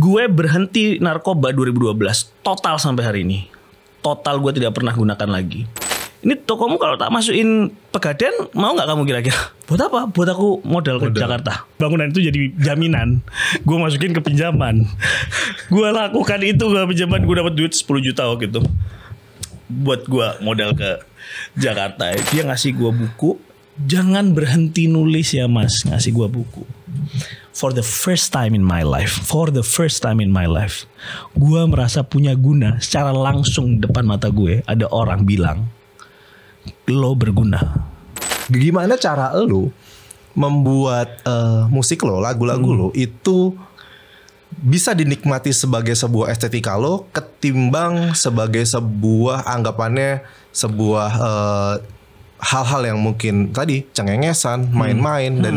Gue berhenti narkoba 2012 total sampai hari ini. Total gue tidak pernah gunakan lagi. Ini tokomu kalau tak masukin pegadaian mau nggak kamu kira-kira? Buat apa? Buat aku modal, ke Jakarta. Bangunan itu jadi jaminan. gue masukin ke pinjaman. gue lakukan itu ke pinjaman gue dapat duit 10 juta waktu itu. Buat gue modal ke Jakarta. Dia ngasih gue buku. Jangan berhenti nulis ya mas. Ngasih gue buku for the first time in my life, for the first time in my life, gue merasa punya guna secara langsung depan mata gue ada orang bilang lo berguna. Gimana cara lo membuat uh, musik lo, lagu-lagu hmm. lo itu bisa dinikmati sebagai sebuah estetika lo ketimbang sebagai sebuah anggapannya sebuah eh, hal-hal uh, yang mungkin tadi cengengesan, hmm. main-main hmm. dan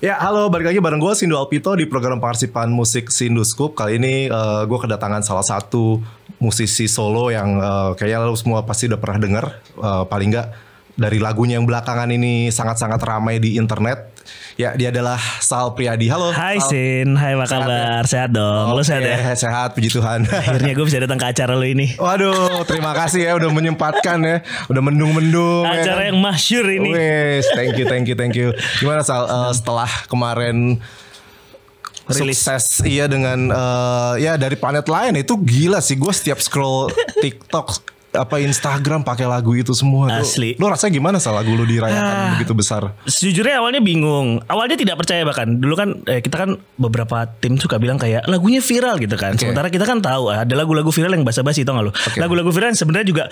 Ya, halo, balik lagi bareng gue Sindu Alpito di program partisipan musik Sindu Scoop. Kali ini uh, eh, gue kedatangan salah satu musisi solo yang uh, kayaknya lo semua pasti udah pernah denger, uh, paling nggak dari lagunya yang belakangan ini sangat-sangat ramai di internet. Ya, dia adalah Sal Priadi. Halo. Hai Sal. Sin, hai apa ya? kabar? Sehat, dong. Okay, lu sehat ya? Sehat, puji Tuhan. Akhirnya gue bisa datang ke acara lu ini. Waduh, terima kasih ya udah menyempatkan ya. Udah mendung-mendung. Ya acara ya. yang masyur ini. Wes, thank you, thank you, thank you. Gimana Sal uh, setelah kemarin Rilis. sukses iya dengan uh, ya dari planet lain itu gila sih gue setiap scroll TikTok apa Instagram pakai lagu itu semua Asli. Lo rasanya gimana salah lagu lo dirayakan ah, begitu besar? Sejujurnya awalnya bingung. Awalnya tidak percaya bahkan. Dulu kan eh, kita kan beberapa tim suka bilang kayak lagunya viral gitu kan. Okay. Sementara kita kan tahu ada lagu-lagu viral yang basa-basi tau gak lo? Okay. Lagu-lagu viral yang sebenarnya juga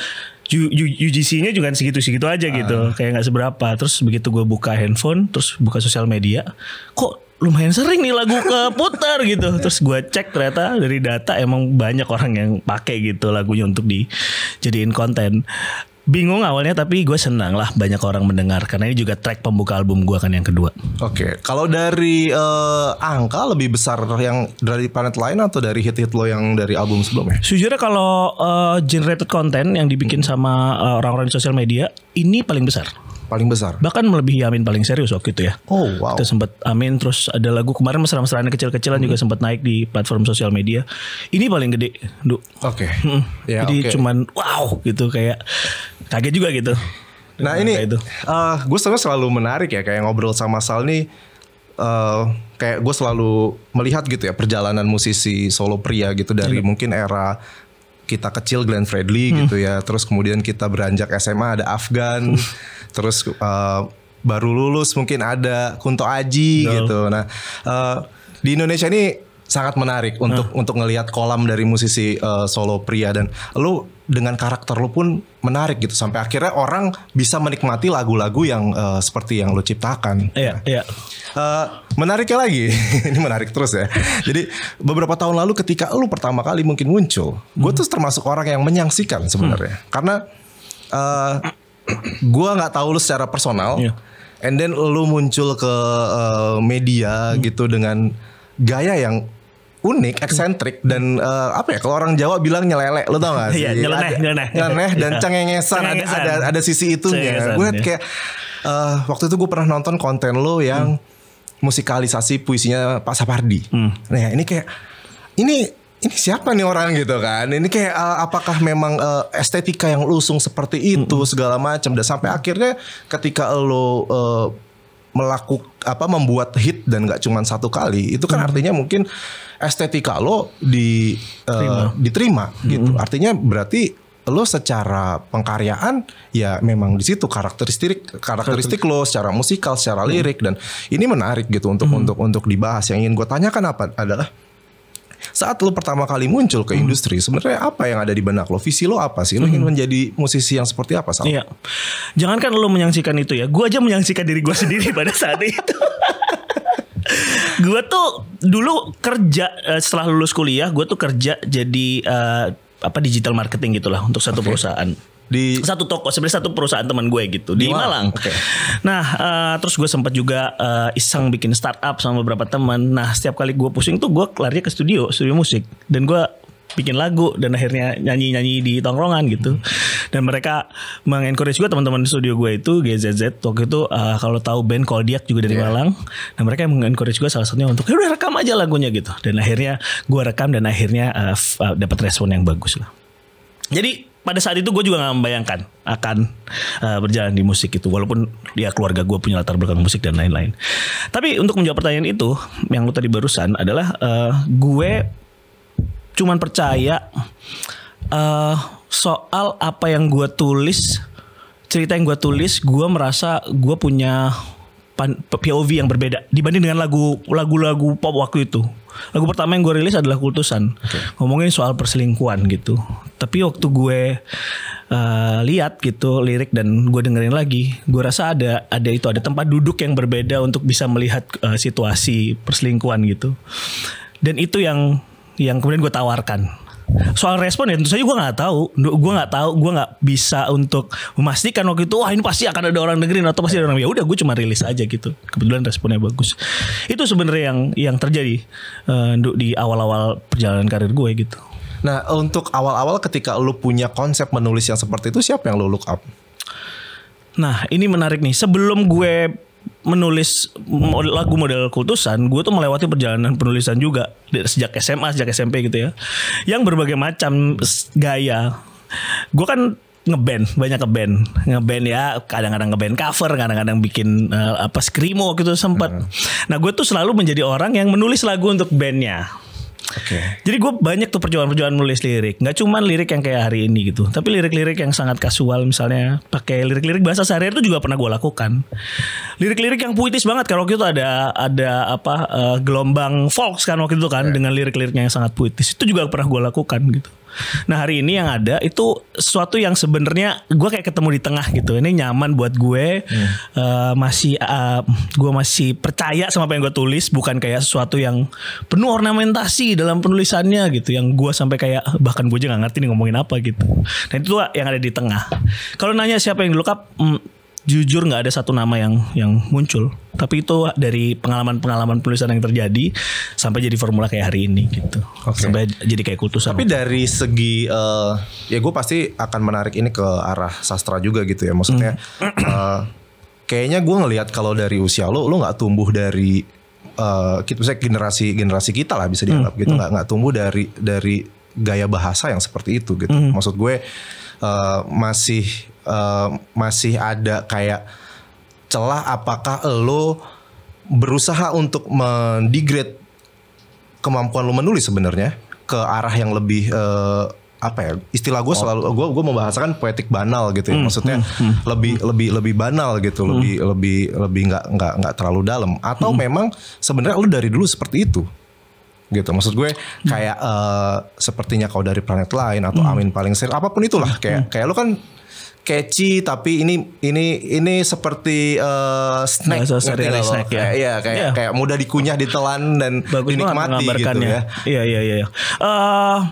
UGC-nya juga kan segitu-segitu aja uh. gitu. Ah. Kayak nggak seberapa. Terus begitu gue buka handphone, terus buka sosial media, kok lumayan sering nih lagu keputar gitu terus gue cek ternyata dari data emang banyak orang yang pakai gitu lagunya untuk dijadiin konten bingung awalnya tapi gue senang lah banyak orang mendengar karena ini juga track pembuka album gue kan yang kedua oke okay. kalau dari uh, angka lebih besar yang dari planet lain atau dari hit-hit lo yang dari album sebelumnya sejujurnya kalau uh, generated content yang dibikin sama eh, orang-orang uh, di sosial media ini paling besar paling besar. Bahkan melebihi Amin paling serius waktu itu ya. Oh wow. Kita sempat Amin terus ada lagu kemarin mesra-mesraan kecil-kecilan hmm. juga sempat naik di platform sosial media. Ini paling gede, Duk. Oke. Okay. Hmm. Ya, Jadi okay. cuman wow gitu kayak kaget juga gitu. Nah ini itu. Uh, eh, gue sebenarnya selalu menarik ya kayak ngobrol sama Sal nih uh, kayak gue selalu melihat gitu ya perjalanan musisi solo pria gitu dari hmm. mungkin era kita kecil Glenn Fredly hmm. gitu ya. Terus kemudian kita beranjak SMA ada Afgan. Uh. terus uh, baru lulus mungkin ada Kunto Aji no. gitu. Nah, uh, di Indonesia ini sangat menarik untuk uh. untuk ngelihat kolam dari musisi uh, solo pria dan lu dengan karakter lu pun menarik gitu sampai akhirnya orang bisa menikmati lagu-lagu yang uh, seperti yang lu ciptakan. Iya, iya. Uh, menariknya lagi, ini menarik terus ya. Jadi beberapa tahun lalu ketika lu pertama kali mungkin muncul, hmm. gue tuh termasuk orang yang menyaksikan hmm. sebenarnya hmm. karena uh, gue nggak tahu lu secara personal. Iya. And then lu muncul ke uh, media hmm. gitu dengan gaya yang unik, hmm. eksentrik dan uh, apa ya? Kalau orang Jawa bilang nyelelek, lo tau gak iya, sih? Iya, nyeleneh, nyeleneh. Nyeleneh dan yeah. cengengesan, cengengesan. Ada, ada ada sisi itunya. Gue liat iya. kayak uh, waktu itu gue pernah nonton konten lo yang hmm. musikalisasi puisinya Pak Sapardi. Hmm. Nah, ini kayak ini ini siapa nih orang gitu kan ini kayak uh, apakah memang uh, estetika yang lusung seperti itu -hmm. segala macam dan sampai akhirnya ketika lo uh, melakukan apa membuat hit dan gak cuma satu kali itu kan hmm. artinya mungkin estetika lo di uh, diterima hmm. gitu artinya berarti lo secara pengkaryaan ya memang di situ karakteristik karakteristik lo secara musikal secara hmm. lirik hmm. dan ini menarik gitu untuk hmm. untuk untuk dibahas yang ingin gue tanyakan apa adalah saat lo pertama kali muncul ke hmm. industri sebenarnya apa yang ada di benak lo visi lo apa sih lo hmm. ingin menjadi musisi yang seperti apa sih iya. jangankan lo menyaksikan itu ya gue aja menyaksikan diri gue sendiri pada saat itu gue tuh dulu kerja eh, setelah lulus kuliah gue tuh kerja jadi uh, apa digital marketing gitulah untuk satu okay. perusahaan di satu toko sebenarnya satu perusahaan teman gue gitu di, di Malang. Malang. Okay. Nah uh, terus gue sempat juga uh, iseng bikin startup sama beberapa teman. Nah setiap kali gue pusing tuh gue kelarinya ke studio studio musik dan gue bikin lagu dan akhirnya nyanyi-nyanyi di tongkrongan gitu. Dan mereka mengencourage gue teman-teman di studio gue itu GZZ waktu itu uh, kalau tahu band Koldiak juga dari yeah. Malang. Dan nah, mereka mengencourage gue salah satunya untuk ya udah rekam aja lagunya gitu. Dan akhirnya gue rekam dan akhirnya uh, uh, dapat respon yang bagus lah. Jadi pada saat itu gue juga gak membayangkan akan uh, berjalan di musik itu walaupun dia ya, keluarga gue punya latar belakang musik dan lain-lain tapi untuk menjawab pertanyaan itu yang lu tadi barusan adalah uh, gue cuman percaya uh, soal apa yang gue tulis cerita yang gue tulis gue merasa gue punya POV yang berbeda dibanding dengan lagu lagu-lagu pop waktu itu lagu pertama yang gue rilis adalah Kultusan okay. ngomongin soal perselingkuhan gitu tapi waktu gue uh, lihat gitu lirik dan gue dengerin lagi gue rasa ada ada itu ada tempat duduk yang berbeda untuk bisa melihat uh, situasi perselingkuhan gitu dan itu yang yang kemudian gue tawarkan soal respon ya tentu saja gue nggak tahu gue nggak tahu gue nggak bisa untuk memastikan waktu itu wah ini pasti akan ada orang negeri, atau pasti ada orang ya udah gue cuma rilis aja gitu kebetulan responnya bagus itu sebenarnya yang yang terjadi uh, di awal-awal perjalanan karir gue gitu nah untuk awal-awal ketika lu punya konsep menulis yang seperti itu siapa yang lu look up nah ini menarik nih sebelum gue menulis lagu model kultusan, gue tuh melewati perjalanan penulisan juga sejak SMA, sejak SMP gitu ya, yang berbagai macam gaya. Gue kan ngeband banyak ngeband ngeband ya kadang-kadang ngeband cover kadang-kadang bikin uh, apa skrimo gitu sempet. hmm. nah gue tuh selalu menjadi orang yang menulis lagu untuk bandnya Okay. Jadi gue banyak tuh perjuangan-perjuangan nulis lirik. Gak cuman lirik yang kayak hari ini gitu. Tapi lirik-lirik yang sangat kasual misalnya. Pakai lirik-lirik bahasa sehari itu juga pernah gue lakukan. Lirik-lirik yang puitis banget. kan waktu itu ada ada apa uh, gelombang folks kan waktu itu kan. Yeah. Dengan lirik-liriknya yang sangat puitis. Itu juga pernah gue lakukan gitu. Nah hari ini yang ada itu sesuatu yang sebenarnya gue kayak ketemu di tengah gitu. Ini nyaman buat gue. Hmm. Uh, masih uh, eh, gue masih percaya sama apa yang gue tulis. Bukan kayak sesuatu yang penuh ornamentasi dalam penulisannya gitu. Yang gue sampai kayak ah, bahkan gue aja gak ngerti nih ngomongin apa gitu. Nah itu yang ada di tengah. Kalau nanya siapa yang dulu kap, hmm, jujur nggak ada satu nama yang yang muncul tapi itu dari pengalaman-pengalaman penulisan yang terjadi sampai jadi formula kayak hari ini gitu okay. sampai jadi kayak kultus tapi dari segi uh, ya gue pasti akan menarik ini ke arah sastra juga gitu ya maksudnya mm. uh, kayaknya gue ngelihat kalau dari usia lo lo nggak tumbuh dari eh, kita misalnya generasi generasi kita lah bisa dianggap mm. gitu hmm. nggak mm. nggak tumbuh dari dari gaya bahasa yang seperti itu gitu hmm. maksud gue uh, masih uh, masih ada kayak celah apakah lo berusaha untuk mendegrade kemampuan lo menulis sebenarnya ke arah yang lebih uh, apa ya istilah gue oh. selalu gue gue membahasakan poetik banal gitu ya hmm, maksudnya hmm, hmm, lebih lebih lebih banal gitu hmm. lebih lebih lebih nggak nggak nggak terlalu dalam atau hmm. memang sebenarnya lu dari dulu seperti itu gitu maksud gue hmm. kayak hmm. uh, sepertinya kau dari planet lain atau hmm. Amin paling sering apapun itulah kayak hmm. kayak lu kan catchy tapi ini ini ini seperti uh, snack Bahasa serial snack ya. Kayak, iya kayak ya. kayak mudah dikunyah ditelan dan Bagus dinikmati gitu ya. Iya iya iya. Uh,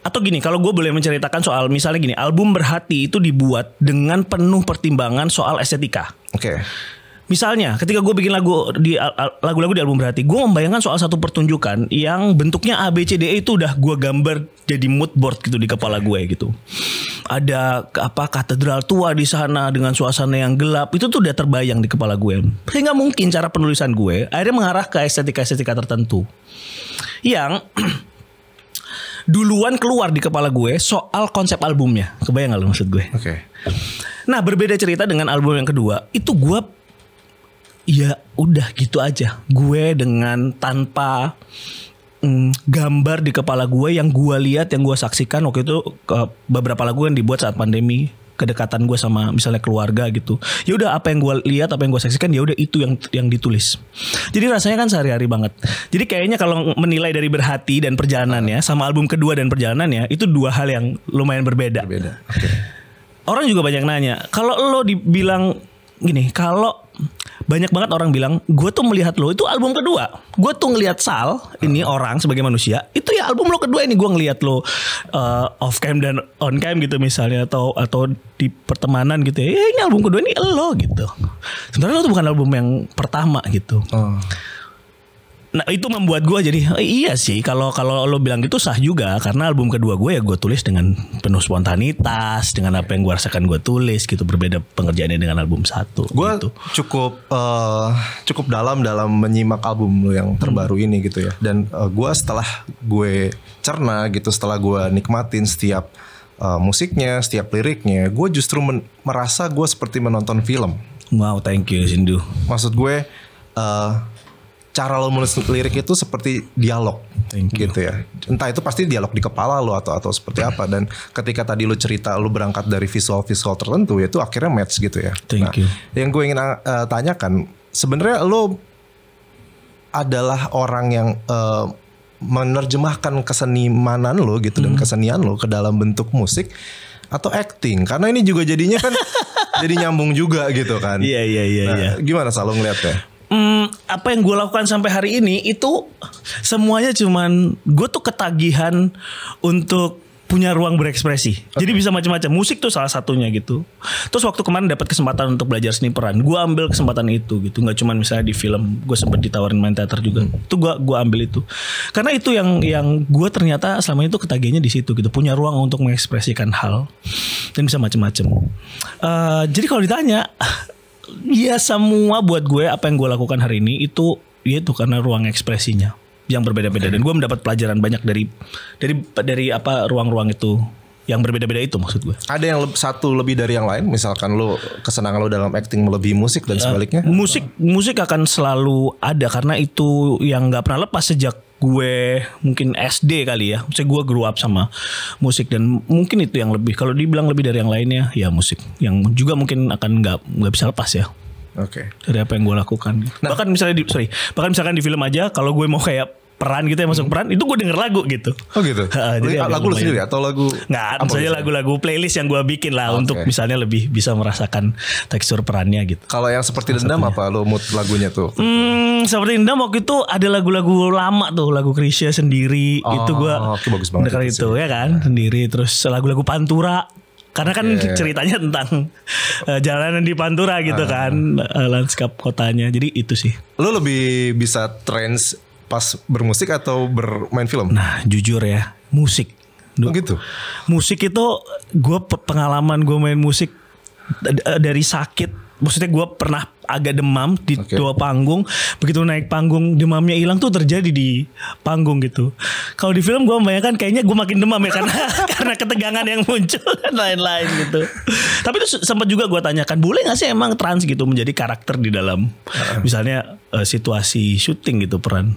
atau gini kalau gue boleh menceritakan soal misalnya gini album berhati itu dibuat dengan penuh pertimbangan soal estetika. Oke. Okay Misalnya, ketika gue bikin lagu di lagu-lagu di album berarti, gue membayangkan soal satu pertunjukan yang bentuknya A B C D E itu udah gue gambar jadi mood board gitu di kepala gue ya gitu. Ada apa katedral tua di sana dengan suasana yang gelap itu tuh udah terbayang di kepala gue. Sehingga mungkin cara penulisan gue akhirnya mengarah ke estetika-estetika tertentu yang duluan keluar di kepala gue soal konsep albumnya. Kebayang gak lo maksud gue? Oke. Okay. Nah berbeda cerita dengan album yang kedua, itu gue ya udah gitu aja gue dengan tanpa mm, gambar di kepala gue yang gue lihat yang gue saksikan waktu itu ke beberapa lagu yang dibuat saat pandemi kedekatan gue sama misalnya keluarga gitu ya udah apa yang gue lihat apa yang gue saksikan ya udah itu yang yang ditulis jadi rasanya kan sehari-hari banget jadi kayaknya kalau menilai dari berhati dan perjalanannya sama album kedua dan perjalanannya itu dua hal yang lumayan berbeda, berbeda. Okay. orang juga banyak nanya kalau lo dibilang gini kalau banyak banget orang bilang gue tuh melihat lo itu album kedua gue tuh ngelihat Sal ini orang sebagai manusia itu ya album lo kedua ini gue ngelihat lo uh, off cam dan on cam gitu misalnya atau atau di pertemanan gitu ya eh, ini album kedua ini lo gitu sebenarnya lo tuh bukan album yang pertama gitu oh. Nah itu membuat gue jadi eh, iya sih kalau kalau lo bilang gitu sah juga karena album kedua gue ya gue tulis dengan penuh spontanitas dengan apa yang gue rasakan gue tulis gitu berbeda pengerjaannya dengan album satu. Gue gitu. cukup uh, cukup dalam dalam menyimak album lo yang terbaru hmm. ini gitu ya dan uh, eh, gue setelah gue cerna gitu setelah gue nikmatin setiap uh, musiknya setiap liriknya gue justru merasa gue seperti menonton film. Wow thank you Sindu. Maksud gue uh, cara lo menulis lirik itu seperti dialog Thank you. gitu ya entah itu pasti dialog di kepala lo atau atau seperti apa dan ketika tadi lo cerita lo berangkat dari visual visual tertentu ya itu akhirnya match gitu ya Thank nah, you. yang gue ingin uh, tanyakan sebenarnya lo adalah orang yang uh, menerjemahkan kesenimanan lo gitu hmm. dan kesenian lo ke dalam bentuk musik atau acting karena ini juga jadinya kan jadi nyambung juga gitu kan iya iya iya, nah, iya. gimana selalu ngeliatnya hmm apa yang gue lakukan sampai hari ini itu semuanya cuman gue tuh ketagihan untuk punya ruang berekspresi. Okay. Jadi bisa macam-macam. Musik tuh salah satunya gitu. Terus waktu kemarin dapat kesempatan untuk belajar seni peran, gue ambil kesempatan itu gitu. Gak cuman misalnya di film, gue sempet ditawarin main teater juga. Hmm. Itu gue gua ambil itu. Karena itu yang yang gue ternyata selama itu ketagihannya di situ gitu. Punya ruang untuk mengekspresikan hal dan bisa macam-macam. Uh, jadi kalau ditanya ya semua buat gue apa yang gue lakukan hari ini itu ya itu karena ruang ekspresinya yang berbeda-beda dan gue mendapat pelajaran banyak dari dari dari apa ruang-ruang itu yang berbeda-beda itu maksud gue. Ada yang le satu lebih dari yang lain, misalkan lo kesenangan lo dalam acting melebihi musik dan ya, sebaliknya. Musik musik akan selalu ada karena itu yang nggak pernah lepas sejak gue mungkin SD kali ya. saya gue grew up sama musik dan mungkin itu yang lebih. Kalau dibilang lebih dari yang lainnya, ya musik. Yang juga mungkin akan nggak nggak bisa lepas ya. Oke. Okay. Dari apa yang gue lakukan. Nah, bahkan misalnya di, sorry, bahkan misalkan di film aja, kalau gue mau kayak peran gitu ya masuk hmm. peran itu gue denger lagu gitu oh gitu Jadi ya lagu lu sendiri atau lagu nggak misalnya lagu-lagu playlist yang gue bikin lah okay. untuk misalnya lebih bisa merasakan tekstur perannya gitu kalau yang seperti Maksudnya. dendam apa lo mood lagunya tuh hmm, seperti dendam waktu itu ada lagu-lagu lama tuh lagu Krisya sendiri oh, itu gue okay, bagus banget itu, itu ya kan nah. sendiri terus lagu-lagu pantura karena kan yeah. ceritanya tentang uh, jalanan di Pantura gitu uh. kan uh, eh, lanskap kotanya jadi itu sih lo lebih bisa trends pas bermusik atau bermain film? Nah, jujur ya, musik. Oh gitu. Musik itu gue pengalaman gue main musik dari sakit maksudnya gue pernah agak demam di okay. dua panggung begitu naik panggung demamnya hilang tuh terjadi di panggung gitu kalau di film gue membayangkan kayaknya gue makin demam ya karena karena ketegangan yang muncul dan lain-lain gitu tapi itu sempat juga gue tanyakan boleh gak sih emang trans gitu menjadi karakter di dalam misalnya uh, situasi syuting gitu peran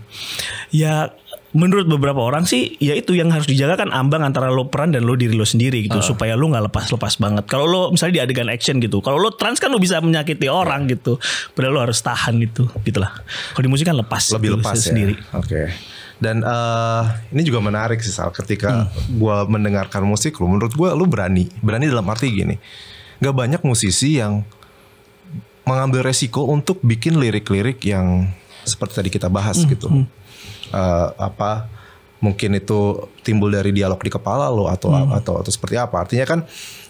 ya menurut beberapa orang sih ya itu yang harus dijaga kan ambang antara lo peran dan lo diri lo sendiri gitu uh. supaya lo nggak lepas lepas banget kalau lo misalnya di adegan action gitu kalau lo trans kan lo bisa menyakiti ya. orang gitu padahal lo harus tahan gitu gitulah kalau di musik kan lepas lebih gitu, lepas ya. sendiri oke okay. dan uh, ini juga menarik sih Sal ketika hmm. gue mendengarkan musik lo menurut gue lo berani berani dalam arti gini nggak banyak musisi yang mengambil resiko untuk bikin lirik-lirik yang seperti tadi kita bahas hmm. gitu hmm uh, apa mungkin itu timbul dari dialog di kepala lo atau hmm. atau atau seperti apa artinya kan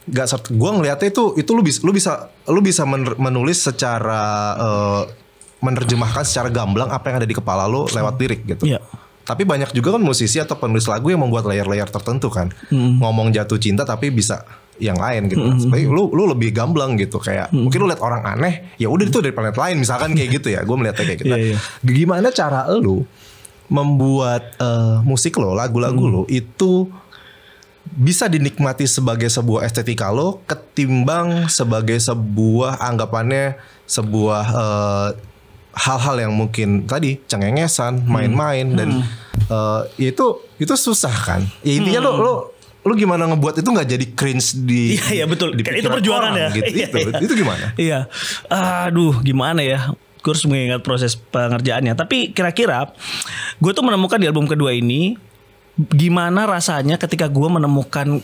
nggak sert gue ngelihatnya itu itu lu bisa lu bisa lu bisa menulis secara uh, menerjemahkan secara gamblang apa yang ada di kepala lo lewat lirik gitu yeah. Tapi banyak juga kan musisi atau penulis lagu yang membuat layer-layer tertentu kan. hmm. Ngomong jatuh cinta tapi bisa yang lain gitu. Mm -hmm. lu lu lebih gamblang gitu kayak -hmm. mungkin lu lihat orang aneh, ya udah itu dari planet lain misalkan kayak gitu ya. Gue melihatnya kayak gitu. yeah, iya, yeah. Gimana cara lu membuat uh, musik lo, lagu-lagu hmm. lo itu bisa dinikmati sebagai sebuah estetika lo ketimbang sebagai sebuah anggapannya sebuah uh, hal-hal yang mungkin tadi cengengesan, hmm. main-main hmm. dan hmm. Uh, itu itu susah kan. Ya intinya hmm. lo lo lu gimana ngebuat itu nggak jadi cringe di iya iya betul di itu perjuangan orang, ya gitu. iya, itu, iya. itu gimana iya aduh gimana ya gue harus mengingat proses pengerjaannya. Tapi kira-kira gue tuh menemukan di album kedua ini gimana rasanya ketika gue menemukan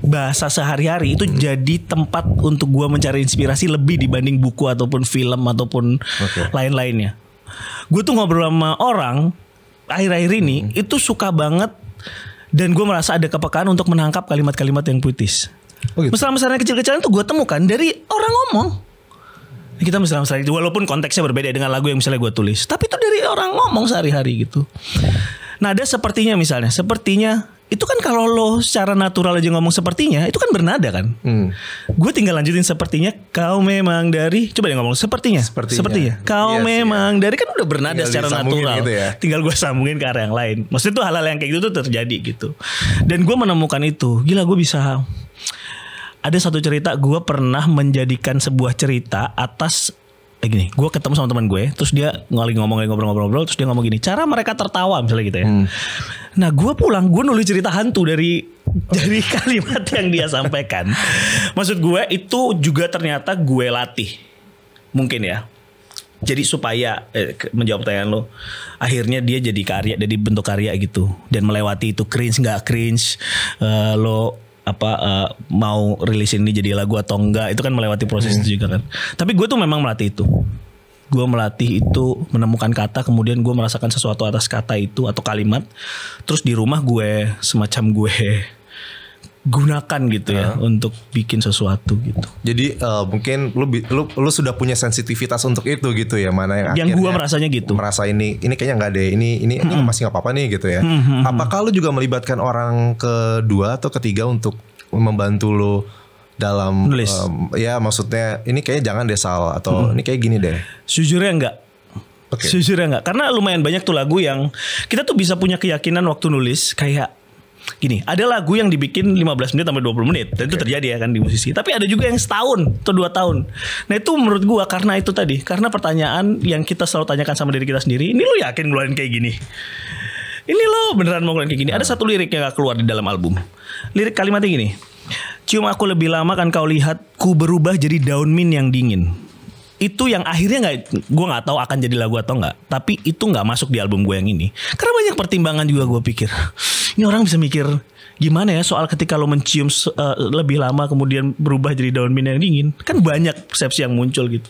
bahasa sehari-hari itu hmm. jadi tempat untuk gue mencari inspirasi lebih dibanding buku ataupun film ataupun okay. lain-lainnya. Gue tuh ngobrol sama orang akhir-akhir ini hmm. itu suka banget dan gue merasa ada kepekaan untuk menangkap kalimat-kalimat yang putih. Oh gitu. masalah kecil-kecilan tuh gue temukan dari orang ngomong kita mesra-mesra walaupun konteksnya berbeda dengan lagu yang misalnya gue tulis tapi itu dari orang ngomong sehari-hari gitu nada nah, sepertinya misalnya sepertinya itu kan kalau lo secara natural aja ngomong sepertinya itu kan bernada kan hmm. gue tinggal lanjutin sepertinya kau memang dari coba deh ngomong sepertinya sepertinya, sepertinya. kau yes, iya ya. memang ya. dari kan udah bernada tinggal secara natural gitu ya. tinggal gue sambungin ke arah yang lain maksudnya tuh hal-hal yang kayak gitu tuh terjadi gitu dan gue menemukan itu gila gue bisa ada satu cerita gue pernah menjadikan sebuah cerita atas eh gini gue ketemu sama teman gue terus dia ngalih ngomong ngobrol-ngobrol terus dia ngomong gini cara mereka tertawa misalnya gitu ya hmm. nah gue pulang gue nulis cerita hantu dari dari kalimat yang dia sampaikan maksud gue itu juga ternyata gue latih mungkin ya jadi supaya eh, menjawab pertanyaan lo akhirnya dia jadi karya jadi bentuk karya gitu dan melewati itu cringe nggak cringe uh, lo apa uh, mau rilis ini jadi lagu atau enggak itu kan melewati proses hmm. itu juga kan. Tapi gue tuh memang melatih itu. Gue melatih itu menemukan kata kemudian gue merasakan sesuatu atas kata itu atau kalimat. Terus di rumah gue semacam gue gunakan gitu ya uh. untuk bikin sesuatu gitu. Jadi uh, mungkin lu, lu lu sudah punya sensitivitas untuk itu gitu ya mana yang yang gua merasanya gitu. Merasa ini ini kayaknya nggak deh ini ini, hmm. ini masih nggak apa-apa nih gitu ya. Hmm. Apakah lu juga melibatkan orang kedua atau ketiga untuk membantu lu dalam Um, ya maksudnya ini kayaknya jangan deh salah atau hmm. ini kayak gini deh. Sejujurnya enggak. Okay. Sejujurnya enggak karena lumayan banyak tuh lagu yang kita tuh bisa punya keyakinan waktu nulis kayak gini, ada lagu yang dibikin 15 menit sampai 20 menit dan okay. itu terjadi ya kan di musisi. Tapi ada juga yang setahun atau dua tahun. Nah itu menurut gua karena itu tadi, karena pertanyaan yang kita selalu tanyakan sama diri kita sendiri, ini lu yakin ngeluarin kayak gini? Ini lo beneran mau ngeluarin kayak gini? Ada nah. satu lirik yang gak keluar di dalam album. Lirik kalimatnya gini. Cium aku lebih lama kan kau lihat ku berubah jadi daun min yang dingin itu yang akhirnya nggak gue nggak tahu akan jadi lagu atau nggak tapi itu nggak masuk di album gue yang ini karena banyak pertimbangan juga gue pikir ini orang bisa mikir gimana ya soal ketika lo mencium uh, lebih lama kemudian berubah jadi daun yang dingin kan banyak persepsi yang muncul gitu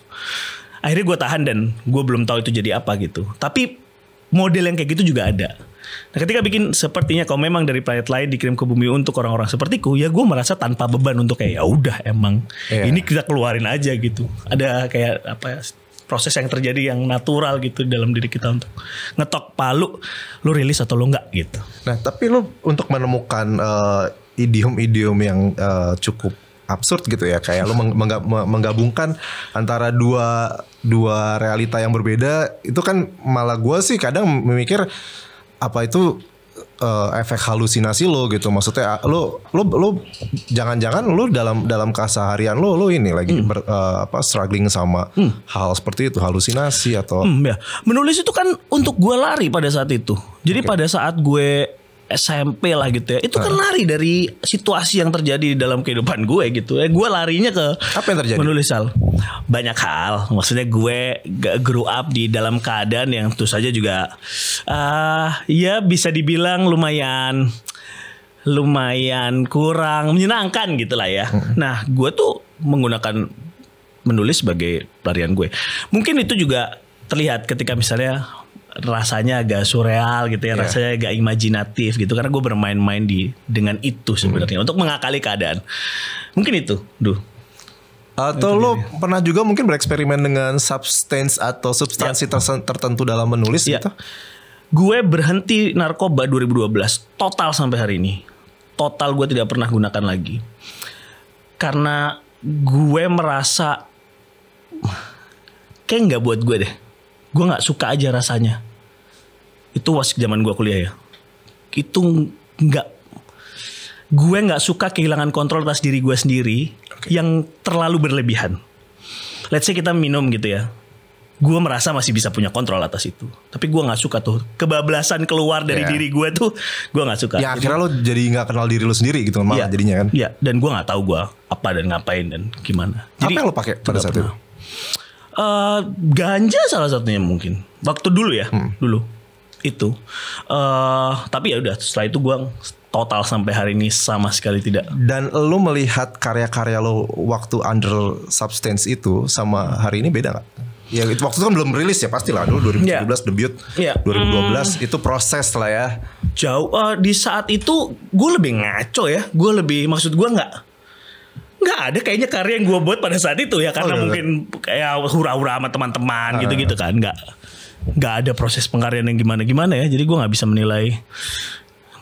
akhirnya gue tahan dan gue belum tahu itu jadi apa gitu tapi model yang kayak gitu juga ada Nah, ketika bikin sepertinya kalau memang dari planet lain dikirim ke bumi untuk orang-orang sepertiku, ya gue merasa tanpa beban untuk kayak ya udah emang yeah. ini kita keluarin aja gitu. Ada kayak apa ya, proses yang terjadi yang natural gitu dalam diri kita untuk ngetok palu lu rilis atau lu enggak gitu. Nah, tapi lu untuk menemukan uh, idiom-idiom yang uh, cukup absurd gitu ya kayak lu menggabungkan antara dua dua realita yang berbeda itu kan malah gua sih kadang memikir apa itu uh, efek halusinasi lo gitu. Maksudnya ah, lo lo lo jangan-jangan lo dalam dalam keseharian lo lo ini lagi hmm. ber, uh, apa struggling sama hmm. hal seperti itu, halusinasi atau hmm, ya. Menulis itu kan untuk gue lari pada saat itu. Jadi okay. pada saat gue SMP lah gitu ya. Itu kan lari dari situasi yang terjadi di dalam kehidupan gue gitu ya. Gue larinya ke apa yang terjadi? Menulis hal banyak hal. Maksudnya gue grow up di dalam keadaan yang tuh saja juga uh, ya bisa dibilang lumayan lumayan kurang menyenangkan gitu lah ya. Nah, gue tuh menggunakan menulis sebagai pelarian gue. Mungkin itu juga terlihat ketika misalnya rasanya agak surreal gitu ya, yeah. rasanya agak imajinatif gitu karena gue bermain-main di dengan itu sebenarnya hmm. untuk mengakali keadaan. Mungkin itu, duh. Atau lo pernah juga mungkin bereksperimen dengan substance atau substansi yeah. Iya. tertentu dalam menulis yeah. gitu? Gue berhenti narkoba 2012 total sampai hari ini. Total gue tidak pernah gunakan lagi. Karena gue merasa kayak nggak buat gue deh gue nggak suka aja rasanya itu was zaman gue kuliah ya itu nggak gue nggak suka kehilangan kontrol atas diri gue sendiri okay. yang terlalu berlebihan let's say kita minum gitu ya gue merasa masih bisa punya kontrol atas itu tapi gue nggak suka tuh kebablasan keluar dari yeah. diri gue tuh gue nggak suka ya akhirnya lo jadi nggak kenal diri lo sendiri gitu malah yeah. jadinya kan Iya yeah. dan gue nggak tahu gue apa dan ngapain dan gimana jadi, apa yang lo pakai pada saat pernah. Uh, ganja salah satunya mungkin. Waktu dulu ya, hmm. dulu itu. Uh, tapi ya udah setelah itu gue total sampai hari ini sama sekali tidak. Dan lo melihat karya-karya lo waktu under substance itu sama hari ini beda nggak? Ya itu waktu itu kan belum rilis ya pasti lah dulu 2017 ya. yeah. debut, yeah. Ya. 2012 hmm. itu proses lah ya. Jauh uh, di saat itu gue lebih ngaco ya, gue lebih maksud gue nggak nggak ada kayaknya karya yang gue buat pada saat itu ya karena oh, iya, iya. mungkin kayak hura-hura sama teman-teman ah. gitu-gitu kan nggak nggak ada proses pengkaryaan yang gimana-gimana ya jadi gue nggak bisa menilai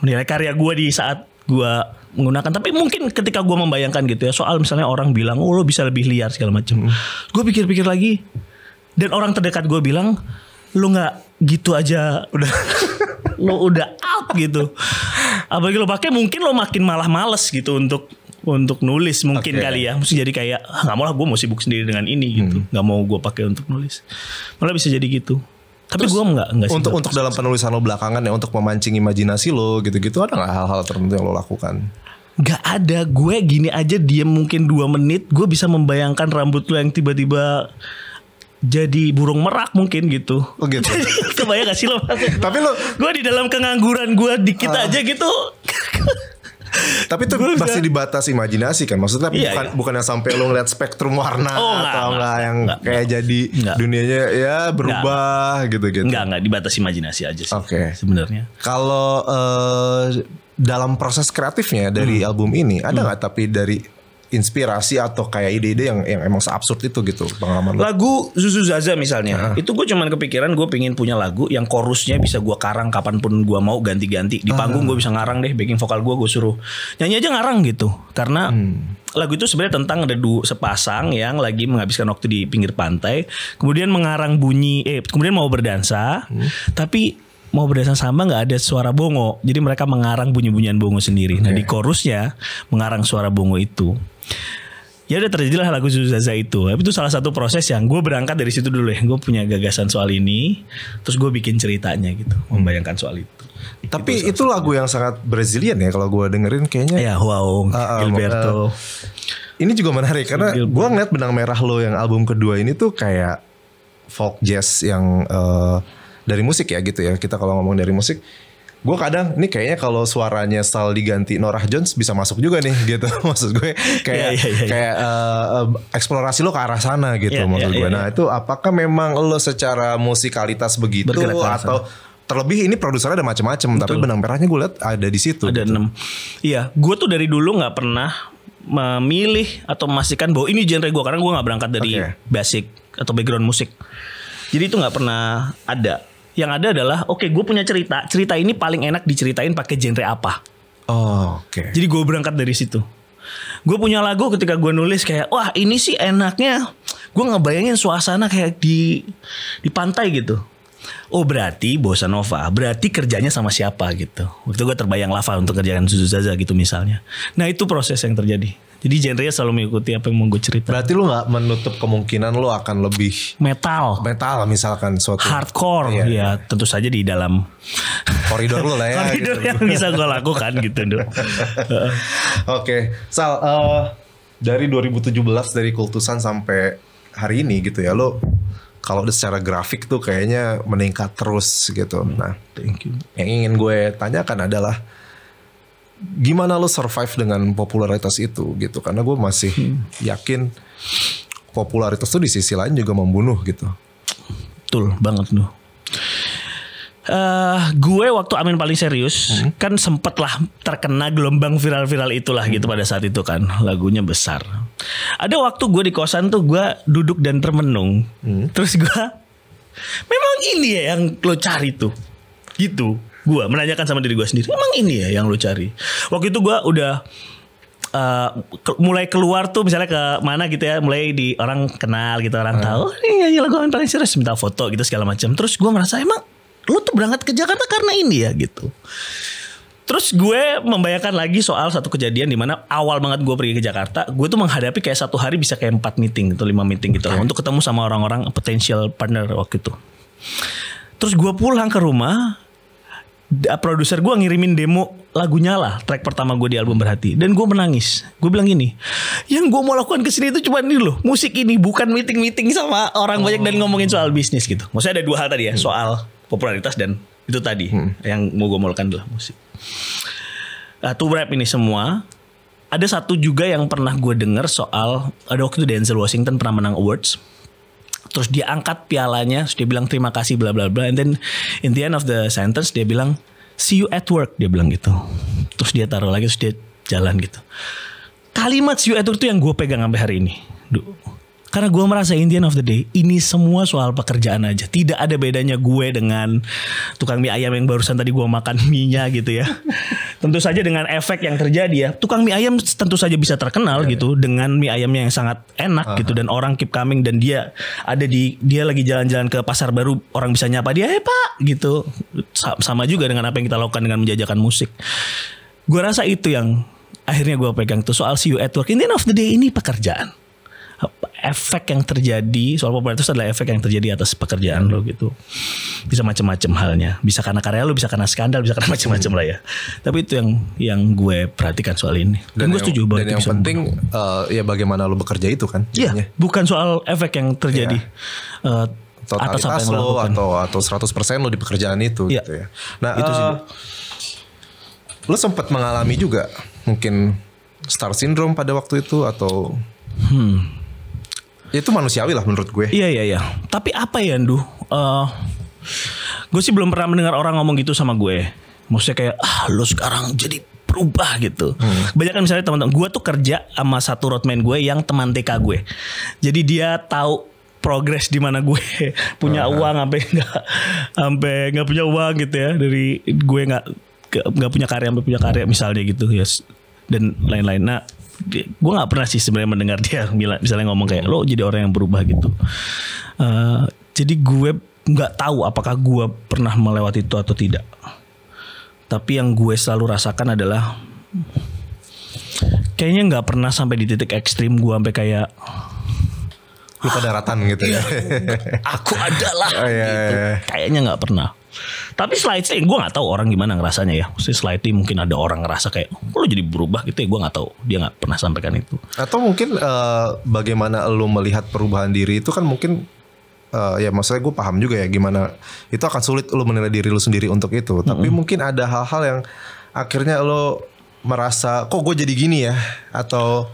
menilai karya gue di saat gue menggunakan tapi mungkin ketika gue membayangkan gitu ya soal misalnya orang bilang oh lo bisa lebih liar segala macam hmm. gue pikir-pikir lagi dan orang terdekat gue bilang lo nggak gitu aja udah lo udah out gitu apalagi lo pakai mungkin lo makin malah males gitu untuk untuk nulis mungkin okay. kali ya mesti jadi kayak ah, nggak gak mau lah gue mau sibuk sendiri dengan ini hmm. gitu nggak mau gue pakai untuk nulis malah bisa jadi gitu tapi gue nggak nggak untuk sih, untuk dalam penulisan lo belakangan ya untuk memancing imajinasi lo gitu-gitu ada nggak hal-hal tertentu yang lo lakukan Gak ada gue gini aja dia mungkin dua menit gue bisa membayangkan rambut lo yang tiba-tiba jadi burung merak mungkin gitu. Oh gitu. Kebayang gak sih lo? Tapi lo, gue di dalam kengangguran gue dikit uh, aja gitu. Tapi itu Bukan. masih dibatas imajinasi kan. Maksudnya iya, bukan iya. bukan yang sampai lo ngeliat spektrum warna oh, enggak, atau enggak, enggak yang enggak, kayak enggak, jadi enggak. dunianya ya berubah gitu-gitu. Enggak, enggak dibatas imajinasi aja sih. Okay. Sebenarnya. Kalau uh, dalam proses kreatifnya dari hmm. album ini ada hmm. nggak hmm. tapi dari inspirasi atau kayak ide-ide yang yang emang seabsurd itu gitu pengalaman lagu Zuzu Zaza misalnya itu gue cuman kepikiran gue pengen punya lagu yang chorusnya bisa gue karang kapanpun gue mau ganti-ganti di ah. panggung gue bisa ngarang deh backing vokal gue gue suruh nyanyi aja ngarang gitu karena hmm. lagu itu sebenarnya tentang ada du sepasang yang lagi menghabiskan waktu di pinggir pantai kemudian mengarang bunyi eh kemudian mau berdansa hmm. tapi mau berdasar sama nggak ada suara bongo. Jadi mereka mengarang bunyi-bunyian bongo sendiri. Okay. Nah di chorusnya mengarang suara bongo itu ya udah terjadilah lagu Zuzaza itu. Tapi itu salah satu proses yang gue berangkat dari situ dulu ya. Gue punya gagasan soal ini, terus gue bikin ceritanya gitu, membayangkan soal itu. Tapi itu, itu lagu yang sangat Brazilian ya kalau gue dengerin kayaknya. Ya wow, uh, Gilberto. Uh, ini juga menarik karena gue ngeliat benang merah lo yang album kedua ini tuh kayak folk jazz yang uh, dari musik ya gitu ya. Kita kalau ngomong dari musik gue kadang nih kayaknya kalau suaranya Sal diganti Norah Jones bisa masuk juga nih gitu maksud gue kayak yeah, yeah, yeah, iya. kayak uh, eksplorasi lo ke arah sana gitu yeah, maksud yeah, gue yeah, nah iya. itu apakah memang lo secara musikalitas begitu Bergerak atau sana. Terlebih ini produsernya ada macam-macam, tapi benang merahnya gue liat ada di situ. Ada gitu. enam. Gitu. Iya, gue tuh dari dulu nggak pernah memilih atau memastikan bahwa ini genre gue karena gue nggak berangkat dari okay. basic atau background musik. Jadi itu nggak pernah ada yang ada adalah oke okay, gue punya cerita cerita ini paling enak diceritain pakai genre apa oh, oke okay. jadi gue berangkat dari situ gue punya lagu ketika gue nulis kayak wah ini sih enaknya gue ngebayangin suasana kayak di di pantai gitu oh berarti Bosa nova berarti kerjanya sama siapa gitu waktu gue terbayang lava untuk kerjakan Suzu Zaza gitu misalnya nah itu proses yang terjadi jadi genre selalu mengikuti apa yang mau gue cerita. Berarti lu gak menutup kemungkinan lu akan lebih metal. Metal misalkan suatu hardcore iya. ya tentu saja di dalam koridor lu lah ya. koridor gitu. yang bisa gue lakukan gitu dong. Oke, okay. Sal uh, dari 2017 dari kultusan sampai hari ini gitu ya lu kalau secara grafik tuh kayaknya meningkat terus gitu. Hmm. Nah, thank you. Yang ingin gue tanyakan adalah gimana lo survive dengan popularitas itu gitu karena gue masih hmm. yakin popularitas tuh di sisi lain juga membunuh gitu betul banget tuh eh, Uh, gue waktu Amin paling serius hmm. kan sempet lah terkena gelombang viral-viral itulah gitu hmm. gitu pada saat itu kan lagunya besar. Ada waktu gue di kosan tuh gue duduk dan termenung. Hmm. Terus gue memang ini ya yang lo cari tuh gitu. Gue menanyakan sama diri gue sendiri, emang ini ya yang lu cari? Waktu itu gue udah uh, ke, mulai keluar tuh misalnya ke mana gitu ya mulai di orang kenal gitu orang hmm. tahu oh, ini nyanyi iya, lagu paling serius minta foto gitu segala macam terus gue merasa emang lu tuh berangkat ke Jakarta karena ini ya gitu terus gue membayangkan lagi soal satu kejadian di mana awal banget gue pergi ke Jakarta gue tuh menghadapi kayak satu hari bisa kayak empat meeting gitu lima meeting gitu okay. untuk ketemu sama orang-orang potential partner waktu itu terus gue pulang ke rumah Uh, produser gue ngirimin demo lagunya lah track pertama gue di album berhati dan gue menangis gue bilang gini yang gue mau lakukan kesini itu cuma ini loh musik ini bukan meeting meeting sama orang oh. banyak dan oh. ngomongin soal bisnis gitu maksudnya ada dua hal tadi ya hmm. soal popularitas dan itu tadi hmm. yang mau gue mulakan adalah musik nah, uh, tuh rap ini semua ada satu juga yang pernah gue denger soal ada waktu itu Denzel Washington pernah menang awards terus dia angkat pialanya terus dia bilang terima kasih bla bla bla and then in the end of the sentence dia bilang see you at work dia bilang gitu terus dia taruh lagi terus dia jalan gitu kalimat see you at work itu yang gue pegang sampai hari ini karena gue merasa Indian of the day ini semua soal pekerjaan aja. Tidak ada bedanya gue dengan tukang mie ayam yang barusan tadi gue makan mie gitu ya. tentu saja dengan efek yang terjadi ya. Tukang mie ayam tentu saja bisa terkenal yeah, iya. gitu yeah. dengan mie ayamnya yang sangat enak uh -huh. gitu dan orang keep coming dan dia ada di dia lagi jalan-jalan ke pasar baru orang bisa nyapa dia, "Eh, Pak." gitu. Sama juga dengan apa yang kita lakukan dengan menjajakan musik. Gue rasa itu yang akhirnya gue pegang tuh soal see you at work. Indian of the day ini pekerjaan efek yang terjadi soal popularitas adalah efek yang terjadi atas pekerjaan lo gitu bisa macam-macam halnya bisa karena karya lo bisa karena skandal bisa karena macam-macam lah ya tapi itu yang yang gue perhatikan soal ini dan, dan gue setuju banget dan yang penting uh, ya bagaimana lo bekerja itu kan iya bukan soal efek yang terjadi yeah. Iya. uh, atas apa yang lo, lakukan. atau atau persen lo di pekerjaan itu yeah. gitu ya nah itu sih eh, lo sempat mengalami juga mungkin star syndrome pada waktu itu atau hmm Ya, itu manusiawi lah menurut gue. Iya iya iya. Tapi apa ya, Andu? Uh, eh, gue sih belum pernah mendengar orang ngomong gitu sama gue. Maksudnya kayak ah lo sekarang jadi berubah gitu. Hmm. Banyak kan misalnya teman-teman, gue tuh kerja sama satu roadman gue yang teman TK gue. Jadi dia tahu progres di mana gue punya uh -huh. uang sampai nggak sampai nggak punya uang gitu ya dari gue nggak nggak punya karya sampai punya karya misalnya gitu ya yes. dan lain-lain. Nah gue nggak pernah sih sebenarnya mendengar dia bilang misalnya ngomong kayak lo jadi orang yang berubah gitu uh, jadi gue nggak tahu apakah gue pernah melewati itu atau tidak tapi yang gue selalu rasakan adalah kayaknya nggak pernah sampai di titik ekstrim gue sampai kayak lupa daratan gitu ya ah, aku adalah oh, iya, gitu. iya. kayaknya nggak pernah tapi slightly gue gak tahu orang gimana ngerasanya ya. Si slightly mungkin ada orang ngerasa kayak lo jadi berubah gitu ya. Gue gak tahu dia gak pernah sampaikan itu. Atau mungkin uh, bagaimana lo melihat perubahan diri itu kan mungkin uh, ya maksudnya gue paham juga ya gimana itu akan sulit lo menilai diri lo sendiri untuk itu. Tapi mm -hmm. mungkin ada hal-hal yang akhirnya lo merasa kok gue jadi gini ya atau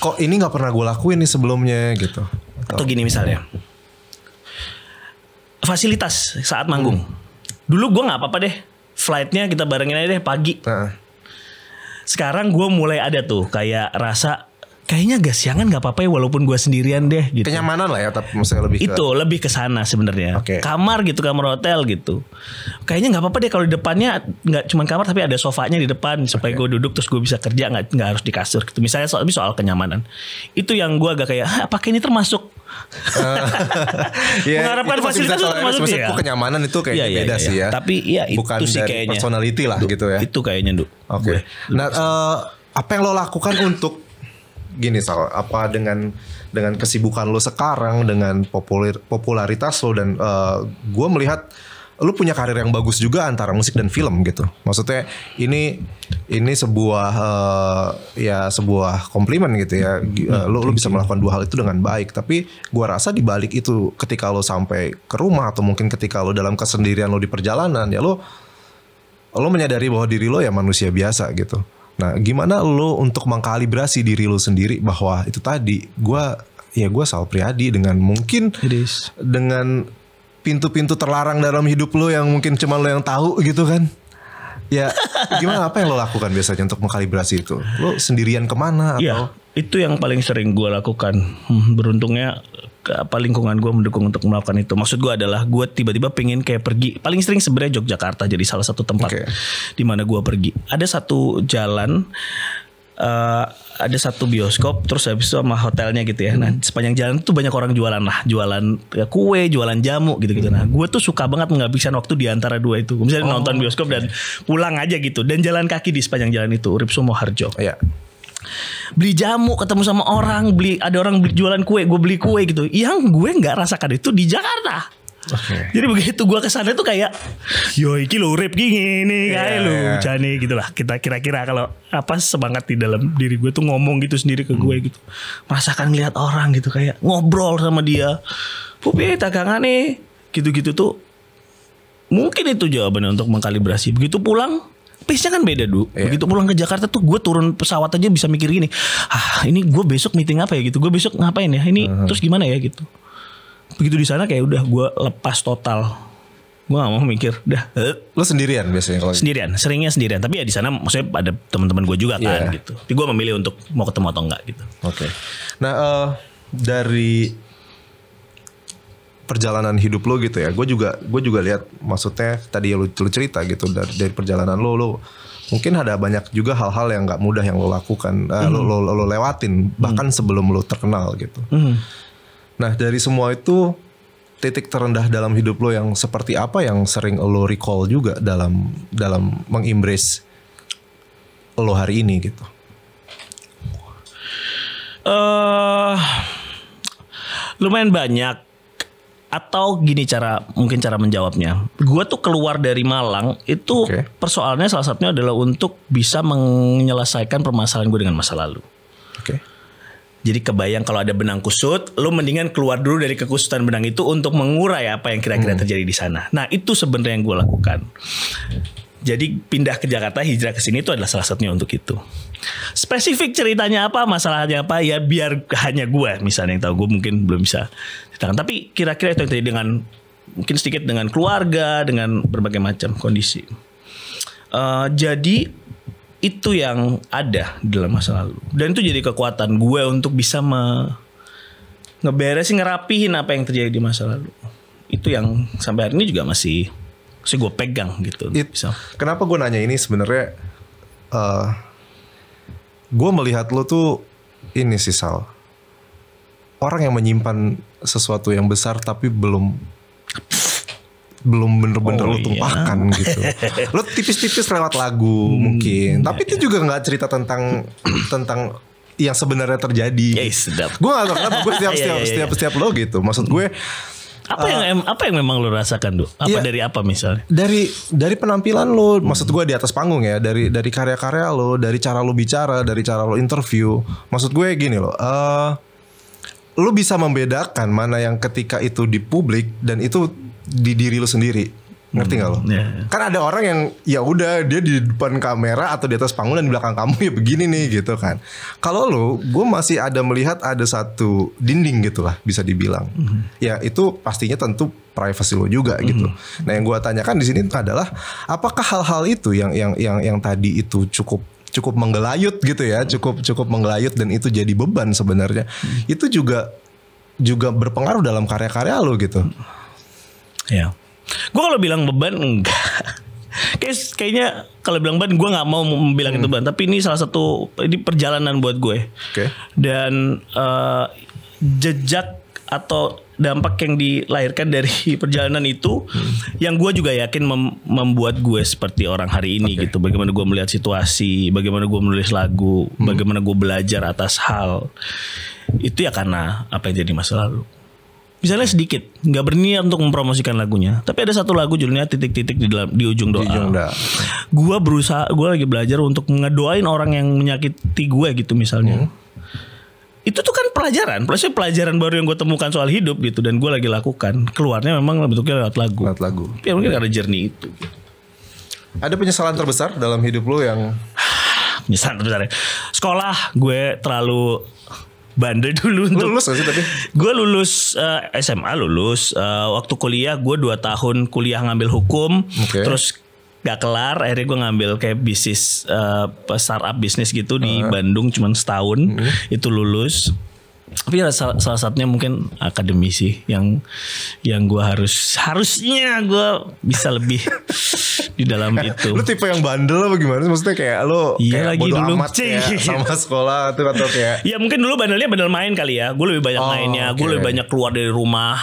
kok ini nggak pernah gue lakuin nih sebelumnya gitu. Atau, atau gini misalnya fasilitas saat manggung. Hmm. Dulu gue nggak apa-apa deh, flightnya kita barengin aja deh pagi. Nah. Sekarang gue mulai ada tuh kayak rasa kayaknya gak siangan nggak apa-apa ya walaupun gue sendirian deh gitu. Kenyamanan lah ya tapi maksudnya lebih ke... Itu lebih ke sana sebenarnya. Okay. Kamar gitu, kamar hotel gitu. Kayaknya nggak apa-apa deh kalau di depannya nggak cuma kamar tapi ada sofanya di depan supaya okay. gue duduk terus gue bisa kerja nggak nggak harus di kasur gitu. Misalnya soal soal kenyamanan. Itu yang gue agak kayak apakah ini termasuk yeah, mengharapkan ya, fasilitas itu termasuk ya. kenyamanan itu kayak ya, iya, iya, beda ya, ya. sih iya. ya. Tapi ya itu Bukan sih dari kayaknya. personality lah gitu ya. Itu kayaknya, Duk. Oke. Okay. Nah, uh, apa yang lo lakukan untuk gini soal apa dengan dengan kesibukan lo sekarang dengan populer, popularitas lo dan uh, eh, gue melihat lu punya karir yang bagus juga antara musik dan film gitu. Maksudnya ini ini sebuah uh, ya sebuah komplimen gitu ya. Eh, hmm, lu lu bisa melakukan dua hal itu dengan baik. Tapi gua rasa di balik itu ketika lu sampai ke rumah atau mungkin ketika lu dalam kesendirian lu di perjalanan ya lu lu menyadari bahwa diri lo ya manusia biasa gitu. Nah, gimana lo untuk mengkalibrasi diri lo sendiri bahwa itu tadi gua ya gue Sal Priadi dengan mungkin dengan pintu-pintu terlarang dalam hidup lo yang mungkin cuma lo yang tahu gitu kan? Ya gimana apa yang lo lakukan biasanya untuk mengkalibrasi itu? Lo sendirian kemana atau? Iya, itu yang paling sering gue lakukan. Hmm, beruntungnya apa lingkungan gue mendukung untuk melakukan itu. Maksud gue adalah gue tiba-tiba pengen kayak pergi. Paling sering sebenarnya Yogyakarta jadi salah satu tempat okay. di mana gue pergi. Ada satu jalan uh, ada satu bioskop terus habis itu sama hotelnya gitu ya. Nah, hmm. sepanjang jalan tuh banyak orang jualan lah, jualan eh, kue, jualan jamu gitu-gitu. Nah, hmm. gue tuh suka banget menghabiskan waktu di antara dua itu. Misalnya oh, nonton bioskop okay. dan pulang aja gitu dan jalan kaki di sepanjang jalan itu Urip Sumoharjo. Iya. Beli jamu ketemu sama orang, beli ada orang beli, jualan kue, gue beli kue gitu. Yang gue nggak rasakan itu di Jakarta. Okay. Jadi begitu gue kesana tuh kayak, yo iki lo rip gini nih yeah, kayak lo yeah. Iya. gitulah. Kita kira-kira kalau apa semangat di dalam diri gue tuh ngomong gitu sendiri ke gue hmm. gitu, merasakan lihat orang gitu kayak ngobrol sama dia, pupi tagangan nih, gitu-gitu tuh. Mungkin itu jawabannya untuk mengkalibrasi. Begitu pulang, pace-nya kan beda dulu. Yeah. Begitu pulang ke Jakarta tuh gue turun pesawat aja bisa mikir gini, ah ini gue besok meeting apa ya gitu, gue besok ngapain ya, ini uh -huh. terus gimana ya gitu begitu di sana kayak udah gue lepas total gue gak mau mikir dah eh, lo sendirian biasanya kalau gitu? sendirian seringnya sendirian tapi ya di sana maksudnya ada teman-teman gue juga kan yeah. gitu tapi gue memilih untuk mau ketemu atau enggak gitu oke okay. nah uh, dari perjalanan hidup lo gitu ya gue juga gue juga lihat maksudnya tadi lo, cerita gitu dari, dari perjalanan lo lo mungkin ada banyak juga hal-hal yang nggak mudah yang lo lakukan uh, lo, mhm. lo lo lewatin bahkan mm. sebelum lo terkenal gitu mm. Nah dari semua itu titik terendah dalam hidup lo yang seperti apa yang sering lo recall juga dalam dalam mengimbris lo hari ini gitu? Uh, lumayan banyak atau gini cara mungkin cara menjawabnya. Gua tuh keluar dari Malang itu okay. persoalannya salah satunya adalah untuk bisa menyelesaikan permasalahan gue dengan masa lalu. Oke. Okay. Jadi kebayang kalau ada benang kusut, lu mendingan keluar dulu dari kekusutan benang itu untuk mengurai apa yang kira-kira hmm. terjadi di sana. Nah itu sebenarnya yang gue lakukan. Jadi pindah ke Jakarta, hijrah ke sini itu adalah salah satunya untuk itu. Spesifik ceritanya apa, masalahnya apa, ya biar hanya gue misalnya yang tahu. Gue mungkin belum bisa ceritakan. Tapi kira-kira itu yang terjadi dengan mungkin sedikit dengan keluarga, dengan berbagai macam kondisi. Uh, jadi itu yang ada di dalam masa lalu dan itu jadi kekuatan gue untuk bisa me ngeberesin ngerapihin apa yang terjadi di masa lalu itu yang sampai hari ini juga masih masih gue pegang gitu It, bisa. kenapa gue nanya ini sebenarnya uh, gue melihat lo tuh ini sih Sal orang yang menyimpan sesuatu yang besar tapi belum belum bener-bener oh, lu iya. tumpahkan iya. gitu. Lo tipis-tipis lewat lagu hmm, mungkin. Iya, Tapi iya. itu iya. juga nggak cerita tentang tentang yang sebenarnya terjadi. Yes, ya, gitu. sedap. Gue gak tau kenapa gue setiap iya, setiap, iya, setiap setiap lo gitu. Maksud gue apa uh, yang eh, apa yang memang lo rasakan tuh? Apa iya, dari apa misalnya? Dari dari penampilan lo, hmm. maksud gue di atas panggung ya, dari dari karya-karya lo, dari cara lo bicara, dari cara lo interview. Maksud gue gini lo, uh, lo bisa membedakan mana yang ketika itu di publik dan itu di diri lu sendiri ngerti nggak lo? Hmm, yeah. Iya. Kan ada orang yang ya udah dia di depan kamera atau di atas panggung dan di belakang kamu ya begini nih gitu kan. Kalau lo, gue masih ada melihat ada satu dinding gitulah bisa dibilang. Mm -hmm. Ya itu pastinya tentu privasi lo juga mm -hmm. gitu. Nah yang gue tanyakan di sini adalah apakah hal-hal itu yang yang yang yang tadi itu cukup cukup menggelayut gitu ya, cukup cukup menggelayut dan itu jadi beban sebenarnya. Mm -hmm. Itu juga juga berpengaruh dalam karya-karya lo gitu. Mm -hmm Ya. Gue kalau bilang beban enggak. Kayak, kayaknya kalau bilang beban gue nggak mau bilang hmm. itu beban. tapi ini salah satu ini perjalanan buat gue okay. dan uh, jejak atau dampak yang dilahirkan dari perjalanan itu hmm. yang gue juga yakin mem membuat gue seperti orang hari ini okay. gitu bagaimana gue melihat situasi bagaimana gue menulis lagu hmm. bagaimana gue belajar atas hal itu ya karena apa yang jadi masa lalu misalnya sedikit nggak berniat untuk mempromosikan lagunya tapi ada satu lagu judulnya titik-titik di dalam di ujung doa, di ujung doa. gue berusaha gue lagi belajar untuk ngedoain orang yang menyakiti gue gitu misalnya hmm. itu tuh kan pelajaran plusnya pelajaran baru yang gue temukan soal hidup gitu dan gue lagi lakukan keluarnya memang bentuknya lewat lagu lewat lagu ya mungkin ada jernih itu ada penyesalan terbesar dalam hidup lo yang penyesalan terbesar ya. sekolah gue terlalu bandel dulu untuk, lulus gak sih tapi gue lulus uh, eh, SMA lulus uh, waktu kuliah gue dua tahun kuliah ngambil hukum okay. terus gak kelar akhirnya gue ngambil kayak bisnis uh, startup bisnis gitu uh. di Bandung cuman setahun uh. itu lulus tapi ada ya, salah, salah satunya mungkin akademisi yang yang gue harus harusnya gue bisa lebih di dalam eh, itu. Lu tipe yang bandel apa bagaimana Maksudnya kayak lo iya kayak lagi dulu. amat ya, iya. sama sekolah atau atau kayak. Ya mungkin dulu bandelnya bandel main kali ya. Gue lebih banyak oh, mainnya. Okay. Gue lebih banyak keluar dari rumah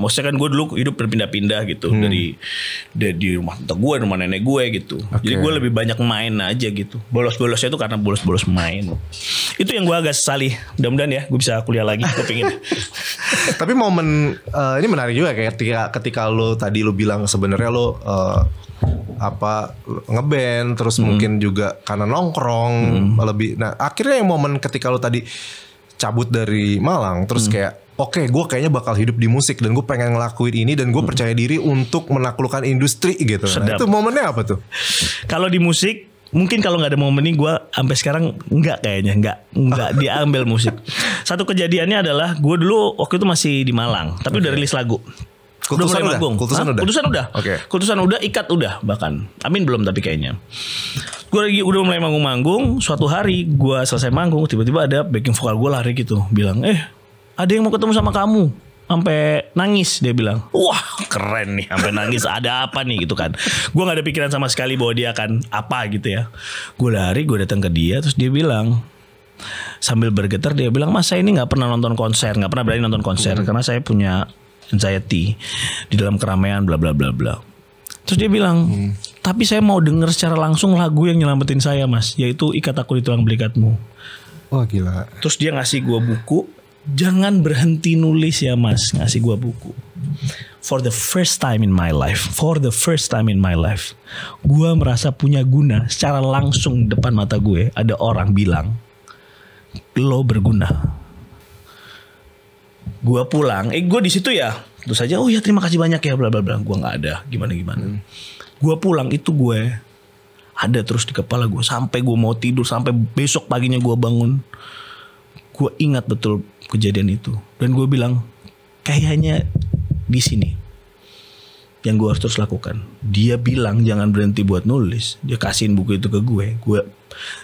maksudnya kan gue dulu hidup berpindah-pindah gitu hmm. dari, dari di rumah tante gue rumah nenek gue gitu okay. jadi gue lebih banyak main aja gitu bolos-bolosnya itu karena bolos-bolos main itu yang gue agak sesali mudah-mudahan ya gue bisa kuliah lagi gue pengen tapi momen uh, ini menarik juga kayak ketika ketika lo tadi lo bilang sebenarnya lo uh, apa ngeband terus hmm. mungkin juga karena nongkrong hmm. lebih nah akhirnya yang momen ketika lo tadi cabut dari Malang terus hmm. kayak oke okay, gue kayaknya bakal hidup di musik dan gue pengen ngelakuin ini dan gue hmm. percaya diri untuk menaklukkan industri gitu. Nah, itu momennya apa tuh? Kalau di musik mungkin kalau nggak ada momen ini gue sampai sekarang nggak kayaknya nggak nggak diambil musik satu kejadiannya adalah gue dulu waktu itu masih di Malang tapi okay. udah rilis lagu Kultusan udah, udah. Kultusan udah. Kultusan udah. Okay. Kultusan udah, ikat udah bahkan. Amin belum tapi kayaknya. Gue lagi udah mulai manggung-manggung, suatu hari gue selesai manggung tiba-tiba ada backing vokal gue lari gitu, bilang, "Eh, ada yang mau ketemu sama kamu sampai nangis dia bilang wah keren nih sampai nangis ada apa nih gitu kan gue nggak ada pikiran sama sekali bahwa dia akan apa gitu ya gue lari gue datang ke dia terus dia bilang sambil bergetar dia bilang mas saya ini nggak pernah nonton konser nggak pernah berani nonton konser hmm. karena saya punya anxiety di dalam keramaian bla bla bla bla terus dia bilang hmm. tapi saya mau dengar secara langsung lagu yang nyelamatin saya mas yaitu ikat aku di tulang belikatmu Wah gila. Terus dia ngasih gue buku jangan berhenti nulis ya mas ngasih gue buku for the first time in my life for the first time in my life gue merasa punya guna secara langsung depan mata gue ada orang bilang lo berguna gue pulang eh gue di situ ya terus saja oh ya terima kasih banyak ya bla bla bla gue nggak ada gimana gimana hmm. gue pulang itu gue ada terus di kepala gue sampai gue mau tidur sampai besok paginya gue bangun gue ingat betul kejadian itu dan gue bilang kayaknya di sini yang gue harus terus lakukan dia bilang jangan berhenti buat nulis dia kasihin buku itu ke gue gue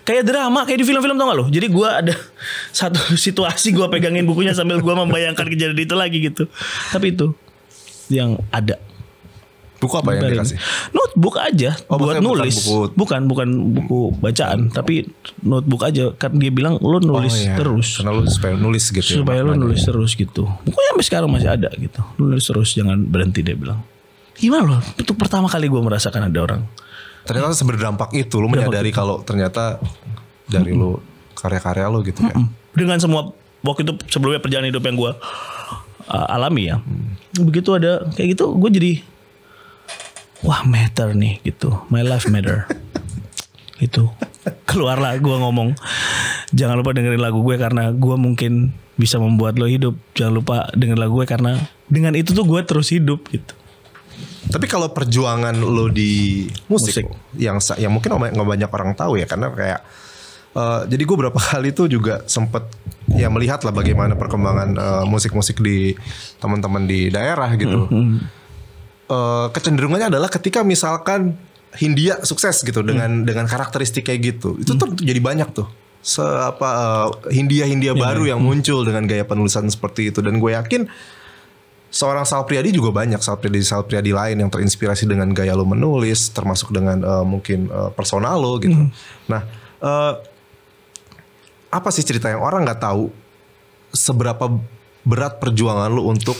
kayak drama kayak di film-film tau gak lo jadi gue ada satu situasi gue pegangin bukunya sambil gue membayangkan kejadian itu lagi gitu tapi itu yang ada Buku apa yang dikasih? Notebook aja oh, buat nulis. Bukan, buku... bukan bukan buku bacaan, oh. tapi notebook aja. Kan dia bilang lu oh, nulis oh, iya. terus. Karena lu supaya nulis gitu. Ya, supaya ya, lu nulis ya. terus gitu. Bukunya sampai sekarang masih ada gitu. Lu nulis terus jangan berhenti dia bilang. Gimana lo Itu pertama kali gue merasakan ada orang. Ternyata seberdampak itu lu Dampak menyadari itu. kalau ternyata dari mm lu karya-karya lu gitu mm -mm. Dengan semua waktu itu sebelumnya perjalanan hidup yang gue uh, alami ya. Hmm. Begitu ada kayak gitu gue jadi wah matter nih gitu my life matter itu keluarlah gue ngomong jangan lupa dengerin lagu gue karena gue mungkin bisa membuat lo hidup jangan lupa dengerin lagu gue karena dengan itu tuh gue terus hidup gitu tapi kalau perjuangan lo di musik, musik. yang yang mungkin nggak banyak orang tahu ya karena kayak uh, jadi gue berapa kali tuh juga sempet ya melihat lah bagaimana perkembangan eh, musik-musik uh, di teman-teman di daerah gitu. Mm -hmm Eh, kecenderungannya adalah ketika misalkan Hindia sukses gitu hmm. dengan hmm. dengan karakteristik kayak gitu. Itu hmm. tuh jadi banyak tuh. Se eh, Hindia Hindia baru iya. yang hmm. muncul dengan gaya penulisan seperti itu dan gue yakin seorang Sal Priadi juga banyak Sal Priadi Sal Priadi lain yang terinspirasi dengan gaya lo menulis termasuk dengan uh, mungkin uh, personal lo gitu. Hmm. Nah, uh, apa sih cerita yang orang nggak tahu seberapa berat perjuangan lo untuk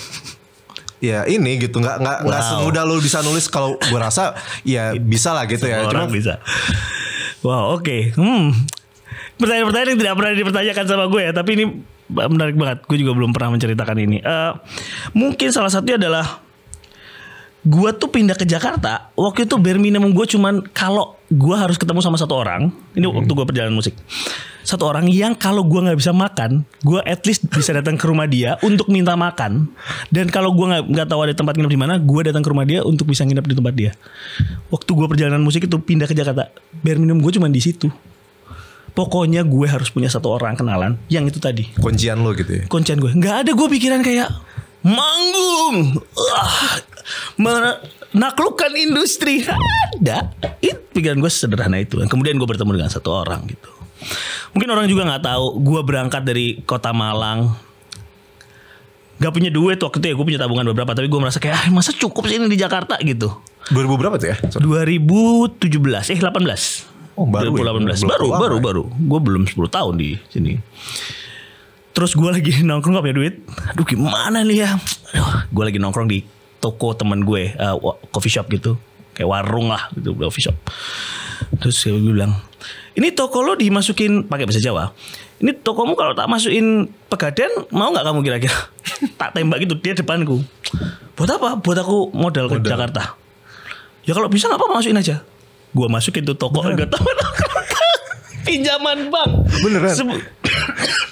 ya ini gitu nggak nggak nggak wow. semudah lo bisa nulis kalau gue rasa ya bisa lah gitu ya. Semua ya cuma bisa wow oke okay. hmm pertanyaan-pertanyaan yang tidak pernah dipertanyakan sama gue ya tapi ini menarik banget gue juga belum pernah menceritakan ini uh, mungkin salah satunya adalah gue tuh pindah ke Jakarta waktu itu bare gue cuman kalau gue harus ketemu sama satu orang ini hmm. waktu gue perjalanan musik satu orang yang kalau gue nggak bisa makan, gue at least bisa datang ke rumah dia untuk minta makan. Dan kalau gue nggak nggak tahu ada tempat nginep di mana, gue datang ke rumah dia untuk bisa nginep di tempat dia. Waktu gue perjalanan musik itu pindah ke Jakarta, biar minum gue cuma di situ. Pokoknya gue harus punya satu orang kenalan yang itu tadi. Kuncian lo gitu ya? Kuncian gue. Gak ada gue pikiran kayak manggung, uh, menaklukkan industri. Ada. Itu pikiran gue sederhana itu. Kemudian gue bertemu dengan satu orang gitu mungkin orang juga nggak tahu gue berangkat dari kota Malang Gak punya duit waktu itu ya gue punya tabungan beberapa tapi gue merasa kayak ah, masa cukup sih ini di Jakarta gitu 2000 berapa tuh ya? Sorry. 2017 eh 18 Oh baru 2018 ya? baru, baru baru gue belum 10 tahun di sini terus gue lagi nongkrong gak punya duit aduh gimana nih ya gue lagi nongkrong di toko teman gue uh, coffee shop gitu kayak warung lah gitu coffee shop terus gue bilang ini toko lo dimasukin pakai bahasa Jawa. Ini tokomu kalau tak masukin pegaden mau nggak kamu kira-kira? tak tembak gitu dia depanku. Buat apa? Buat aku modal, ke Jakarta. Ya kalau bisa nggak apa masukin aja. Gua masukin tuh toko enggak tahu. Pinjaman bank. Beneran. Sebu-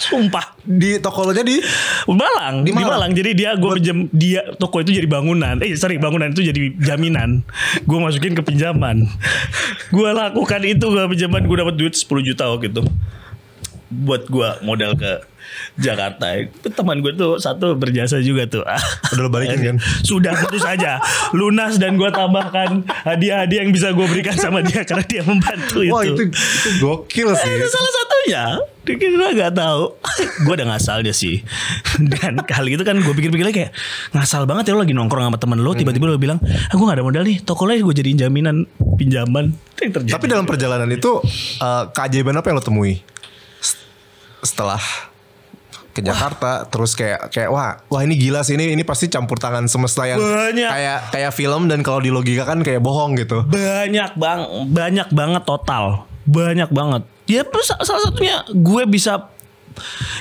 Sumpah. Di toko lo jadi Malang, di Malang. Di Malang. Jadi dia gue pinjam dia toko itu jadi bangunan. Eh sorry bangunan itu jadi jaminan. gue masukin ke pinjaman. gue lakukan itu gue pinjaman gue dapat duit 10 juta waktu itu. Buat gue modal ke Jakarta. Teman gue tuh satu berjasa juga tuh. Udah lo balikin kan? Sudah tentu saja. Lunas dan gue tambahkan hadiah-hadiah yang bisa gue berikan sama dia karena dia membantu itu. Wah itu, itu gokil sih. Eh, itu salah satunya. Dikira gak tahu. gue udah ngasal dia sih. Dan kali itu kan gue pikir-pikir kayak ngasal banget ya lo lagi nongkrong sama temen lo hmm. tiba-tiba lo bilang, ah, gue gak ada modal nih. Toko lain gue jadiin jaminan pinjaman. Tapi dalam perjalanan itu uh, keajaiban apa yang lo temui? Setelah ke Jakarta wah. terus kayak kayak wah wah ini gila sih ini ini pasti campur tangan semesta yang banyak. kayak kayak film dan kalau di logika kan kayak bohong gitu. Banyak bang banyak banget total. Banyak banget. Ya salah satunya gue bisa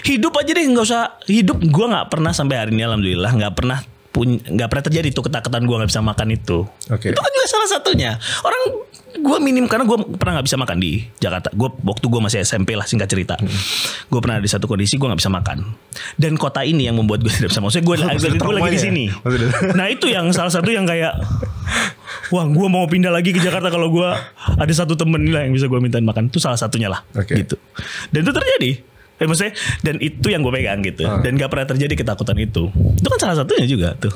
hidup aja deh nggak usah hidup gue nggak pernah sampai hari ini alhamdulillah nggak pernah pun nggak pernah terjadi itu ketakutan gue nggak bisa makan itu okay. itu kan juga salah satunya orang gue minim karena gue pernah nggak bisa makan di Jakarta. Gue waktu gue masih SMP lah singkat cerita. Hmm. Gue pernah di satu kondisi gue nggak bisa makan. Dan kota ini yang membuat gue tidak bisa. Maksudnya gue oh, lagi, gue lagi di sini. Nah itu yang salah satu yang kayak Wah, gue mau pindah lagi ke Jakarta kalau gue ada satu temen lah yang bisa gue mintain makan. Itu salah satunya lah, okay. gitu. Dan itu terjadi. Eh, maksudnya, dan itu yang gue pegang gitu. Hmm. Dan gak pernah terjadi ketakutan itu. Itu kan salah satunya juga tuh.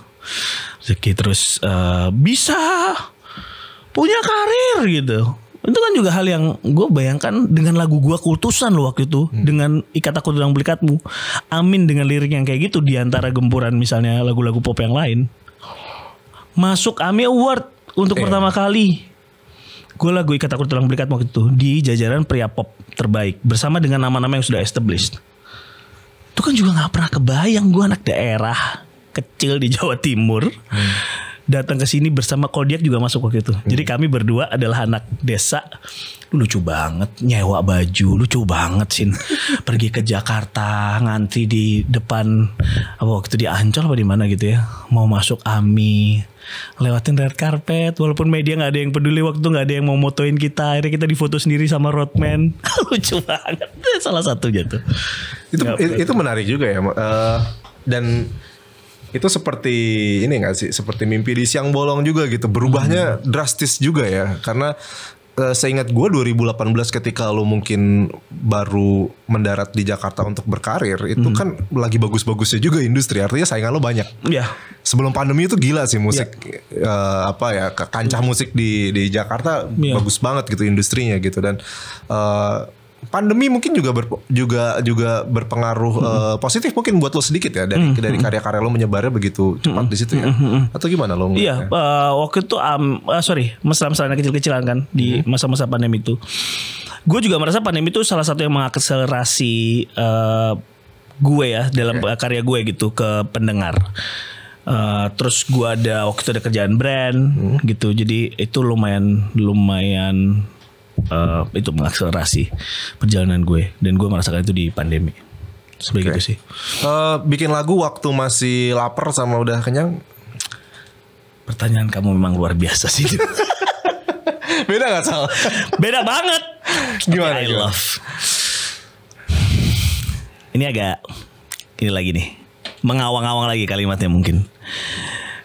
Rezeki terus uh, bisa punya karir gitu itu kan juga hal yang gue bayangkan dengan lagu gue kultusan loh waktu itu hmm. dengan ikat aku tulang belikatmu amin dengan lirik yang kayak gitu diantara gempuran misalnya lagu-lagu pop yang lain masuk AMI Award untuk iya. pertama kali gue lagu ikat aku tulang belikat waktu itu di jajaran pria pop terbaik bersama dengan nama-nama yang sudah established itu kan juga nggak pernah kebayang gue anak daerah kecil di Jawa Timur hmm datang ke sini bersama Kodiak juga masuk waktu itu. Hmm. Jadi kami berdua adalah anak desa. Lu lucu banget nyewa baju, lucu banget sih. Pergi ke Jakarta, ngantri di depan apa waktu di Ancol apa di mana gitu ya. Mau masuk AMI, lewatin red carpet walaupun media nggak ada yang peduli waktu nggak ada yang mau motoin kita akhirnya kita difoto sendiri sama roadman lucu banget salah satunya tuh itu itu, itu menarik juga ya uh, dan itu seperti ini gak sih seperti mimpi di siang bolong juga gitu berubahnya hmm. drastis juga ya karena uh, seingat gue 2018 ketika lo mungkin baru mendarat di Jakarta untuk berkarir itu hmm. kan lagi bagus-bagusnya juga industri artinya saingan lo banyak. ya Sebelum pandemi itu gila sih musik ya. uh, apa ya kancah musik di di Jakarta ya. bagus banget gitu industrinya gitu dan uh, pandemi mungkin juga ber, juga juga berpengaruh hmm. uh, positif mungkin buat lo sedikit ya dari hmm. dari hmm. karya-karya lo menyebarnya begitu cepat hmm. di situ ya hmm, hmm, atau gimana lo Iya uh, waktu itu um, uh, sorry mesra-mesraan kecil-kecilan kan di masa-masa pandemi itu gue juga merasa pandemi itu salah satu yang mengakselerasi uh, gue ya dalam okay. karya gue gitu ke pendengar Uh, terus gue ada waktu itu ada kerjaan brand hmm. gitu jadi itu lumayan lumayan uh, itu mengakselerasi perjalanan gue dan gue merasakan itu di pandemi sebagai okay. itu sih uh, bikin lagu waktu masih lapar sama udah kenyang pertanyaan kamu memang luar biasa sih beda nggak sal beda banget gimana okay, I gimana? love ini agak ini lagi nih mengawang-awang lagi kalimatnya mungkin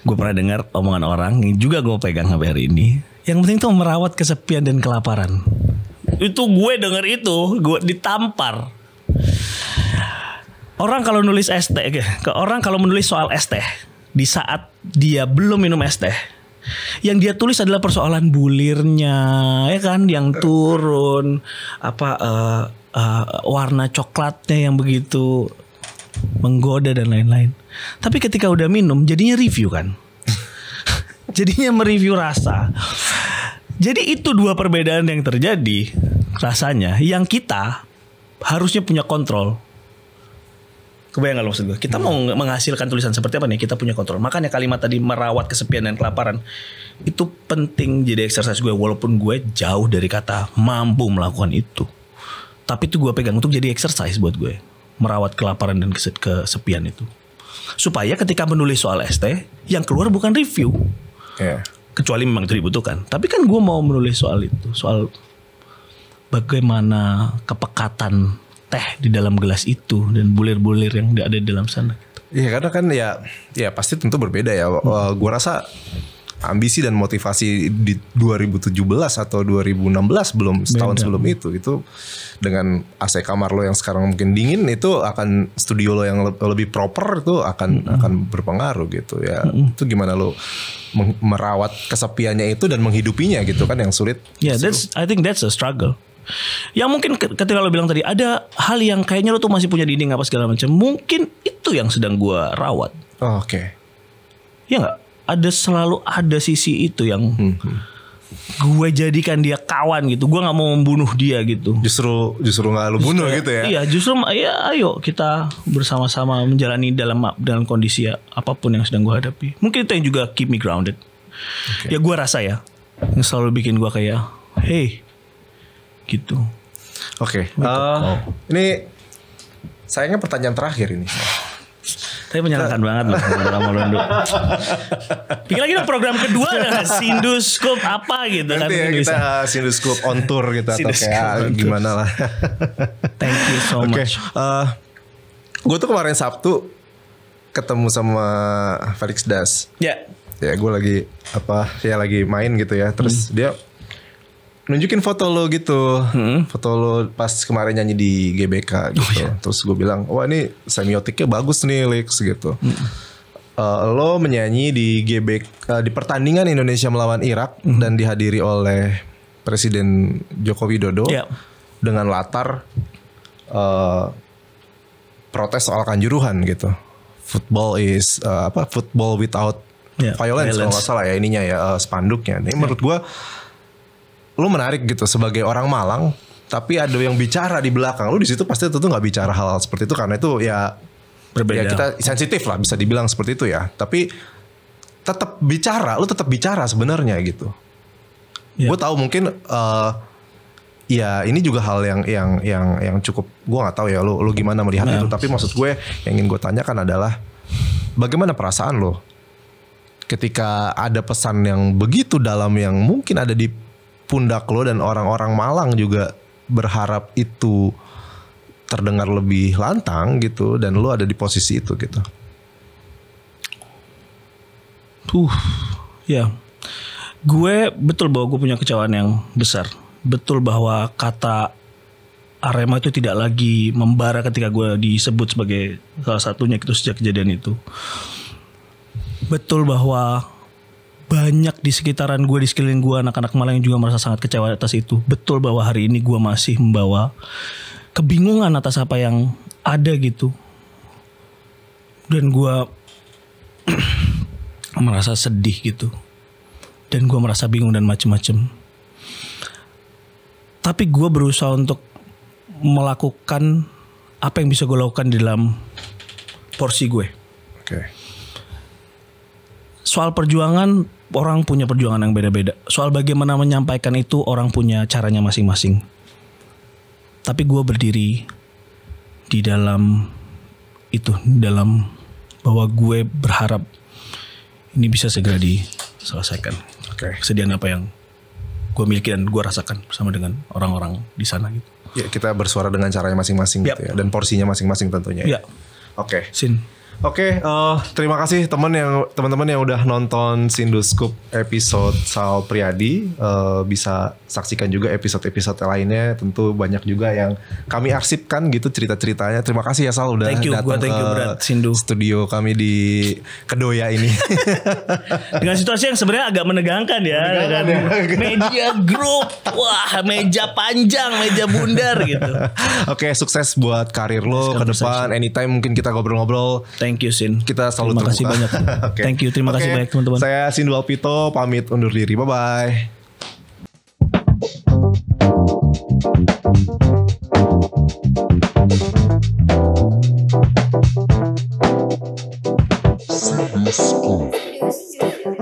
gue pernah dengar omongan orang yang juga gue pegang sampai hari ini yang penting tuh merawat kesepian dan kelaparan. Itu gue denger itu, gue ditampar. Orang kalau nulis es teh, ke orang kalau menulis soal es teh di saat dia belum minum es teh, yang dia tulis adalah persoalan bulirnya ya kan yang turun apa uh, uh, warna coklatnya yang begitu menggoda dan lain-lain tapi ketika udah minum jadinya review kan jadinya mereview rasa. Jadi itu dua perbedaan yang terjadi rasanya yang kita harusnya punya kontrol. Kebayang gak lo maksud gue? Kita hmm. mau menghasilkan tulisan seperti apa nih? Kita punya kontrol. Makanya kalimat tadi merawat kesepian dan kelaparan itu penting jadi exercise gue walaupun gue jauh dari kata mampu melakukan itu. Tapi itu gue pegang untuk jadi exercise buat gue merawat kelaparan dan kesepian itu supaya ketika menulis soal ST yang keluar bukan review Ya. Kecuali memang itu dibutuhkan. Tapi kan gue mau menulis soal itu, soal bagaimana kepekatan teh di dalam gelas itu dan bulir-bulir yang ada di dalam sana. Iya karena kan ya ya pasti tentu berbeda ya. Hmm. gue rasa ambisi dan motivasi di 2017 atau 2016 belum setahun Beda. sebelum itu itu dengan AC kamar lo yang sekarang mungkin dingin itu akan studio lo yang lebih proper itu akan mm -hmm. akan berpengaruh gitu ya mm -hmm. itu gimana lo merawat kesepiannya itu dan menghidupinya gitu kan yang sulit yeah that's I think that's a struggle yang mungkin ketika lo bilang tadi ada hal yang kayaknya lo tuh masih punya dinding apa segala macam mungkin itu yang sedang gua rawat oh, oke okay. ya nggak ada selalu ada sisi itu yang hmm gue jadikan dia kawan gitu gue nggak mau membunuh dia gitu justru justru nggak lu bunuh justru, iya, gitu ya iya justru ya ayo kita bersama-sama menjalani dalam dalam kondisi ya, apapun yang sedang gue hadapi mungkin itu yang juga keep me grounded okay. ya gue rasa ya yang selalu bikin gue kayak hey gitu oke okay. Gitu. uh, eh, oh. ini sayangnya pertanyaan terakhir ini tapi menyenangkan banget loh program sama Londo. Pikir lagi dong program kedua ada Sinduskop apa gitu kan? Nanti kan. Ya, kita ah, Sinduskop on tour gitu atau kayak gimana lah. Thank you so okay. much. Uh, ah, gue tuh kemarin Sabtu ketemu sama Felix Das. Ya. Yeah. Ya gue lagi apa ya lagi main gitu ya. Terus hmm. dia nunjukin foto lo gitu, hmm. foto lo pas kemarin nyanyi di GBK oh, gitu. Oh, iya. Terus gue bilang, wah ini semiotiknya bagus nih Lex gitu. Hmm. Uh, lo menyanyi di GBK uh, di pertandingan Indonesia melawan Irak hmm. dan dihadiri oleh Presiden Joko Widodo yeah. dengan latar uh, protes soal kanjuruhan gitu. Football is uh, apa? Football without yeah, violence, violence. kalau nggak salah ya ininya ya uh, spanduknya. Ini yeah. menurut gue lu menarik gitu sebagai orang Malang tapi ada yang bicara di belakang lu di situ pasti tentu nggak bicara hal, hal seperti itu karena itu ya berbeda ya kita sensitif lah bisa dibilang seperti itu ya tapi tetap bicara lu tetap bicara sebenarnya gitu yeah. gue tahu mungkin uh, ya ini juga hal yang yang yang yang cukup gue nggak tahu ya lu lu gimana melihat nah. itu tapi maksud gue yang ingin gue tanyakan adalah bagaimana perasaan lo ketika ada pesan yang begitu dalam yang mungkin ada di pundak lo dan orang-orang Malang juga berharap itu terdengar lebih lantang gitu dan lo ada di posisi itu gitu. Uh, ya. Gue betul bahwa gue punya kecewaan yang besar. Betul bahwa kata Arema itu tidak lagi membara ketika gue disebut sebagai salah satunya itu sejak kejadian itu. Betul bahwa banyak di sekitaran gue di sekeliling gue anak-anak Malang yang juga merasa sangat kecewa atas itu betul bahwa hari ini gue masih membawa kebingungan atas apa yang ada gitu dan gue merasa sedih gitu dan gue merasa bingung dan macem-macem tapi gue berusaha untuk melakukan apa yang bisa gue lakukan di dalam porsi gue oke okay. soal perjuangan orang punya perjuangan yang beda-beda. Soal bagaimana menyampaikan itu orang punya caranya masing-masing. Tapi gue berdiri di dalam itu, di dalam bahwa gue berharap ini bisa segera diselesaikan. Oke. Okay. Kesedihan apa yang gue miliki dan gue rasakan sama dengan orang-orang di sana gitu. Ya kita bersuara dengan caranya masing-masing yep. gitu ya. ya dan porsinya masing-masing tentunya. Ya. Yep. Ya. Oke. Okay. Sin. Oke, okay, uh, eh, terima kasih teman yang teman-teman yang udah nonton Sinduscoop episode Sal Priadi. Uh, bisa saksikan juga episode-episode lainnya. Tentu banyak juga yang kami arsipkan gitu cerita-ceritanya. Terima kasih ya Sal udah thank you, datang gua, thank ke you, Sindu. studio kami di Kedoya ini. Dengan situasi yang sebenarnya agak menegangkan ya. Menegangkan ya. media grup, wah meja panjang, meja bundar gitu. Oke, okay, sukses buat karir lo ke depan. Anytime mungkin kita ngobrol-ngobrol. Thank you Sin. Kita selalu terima terbuka. kasih banyak. okay. Thank you. Terima okay. kasih banyak teman-teman. Saya Sin Walpito pamit undur diri. Bye bye. Save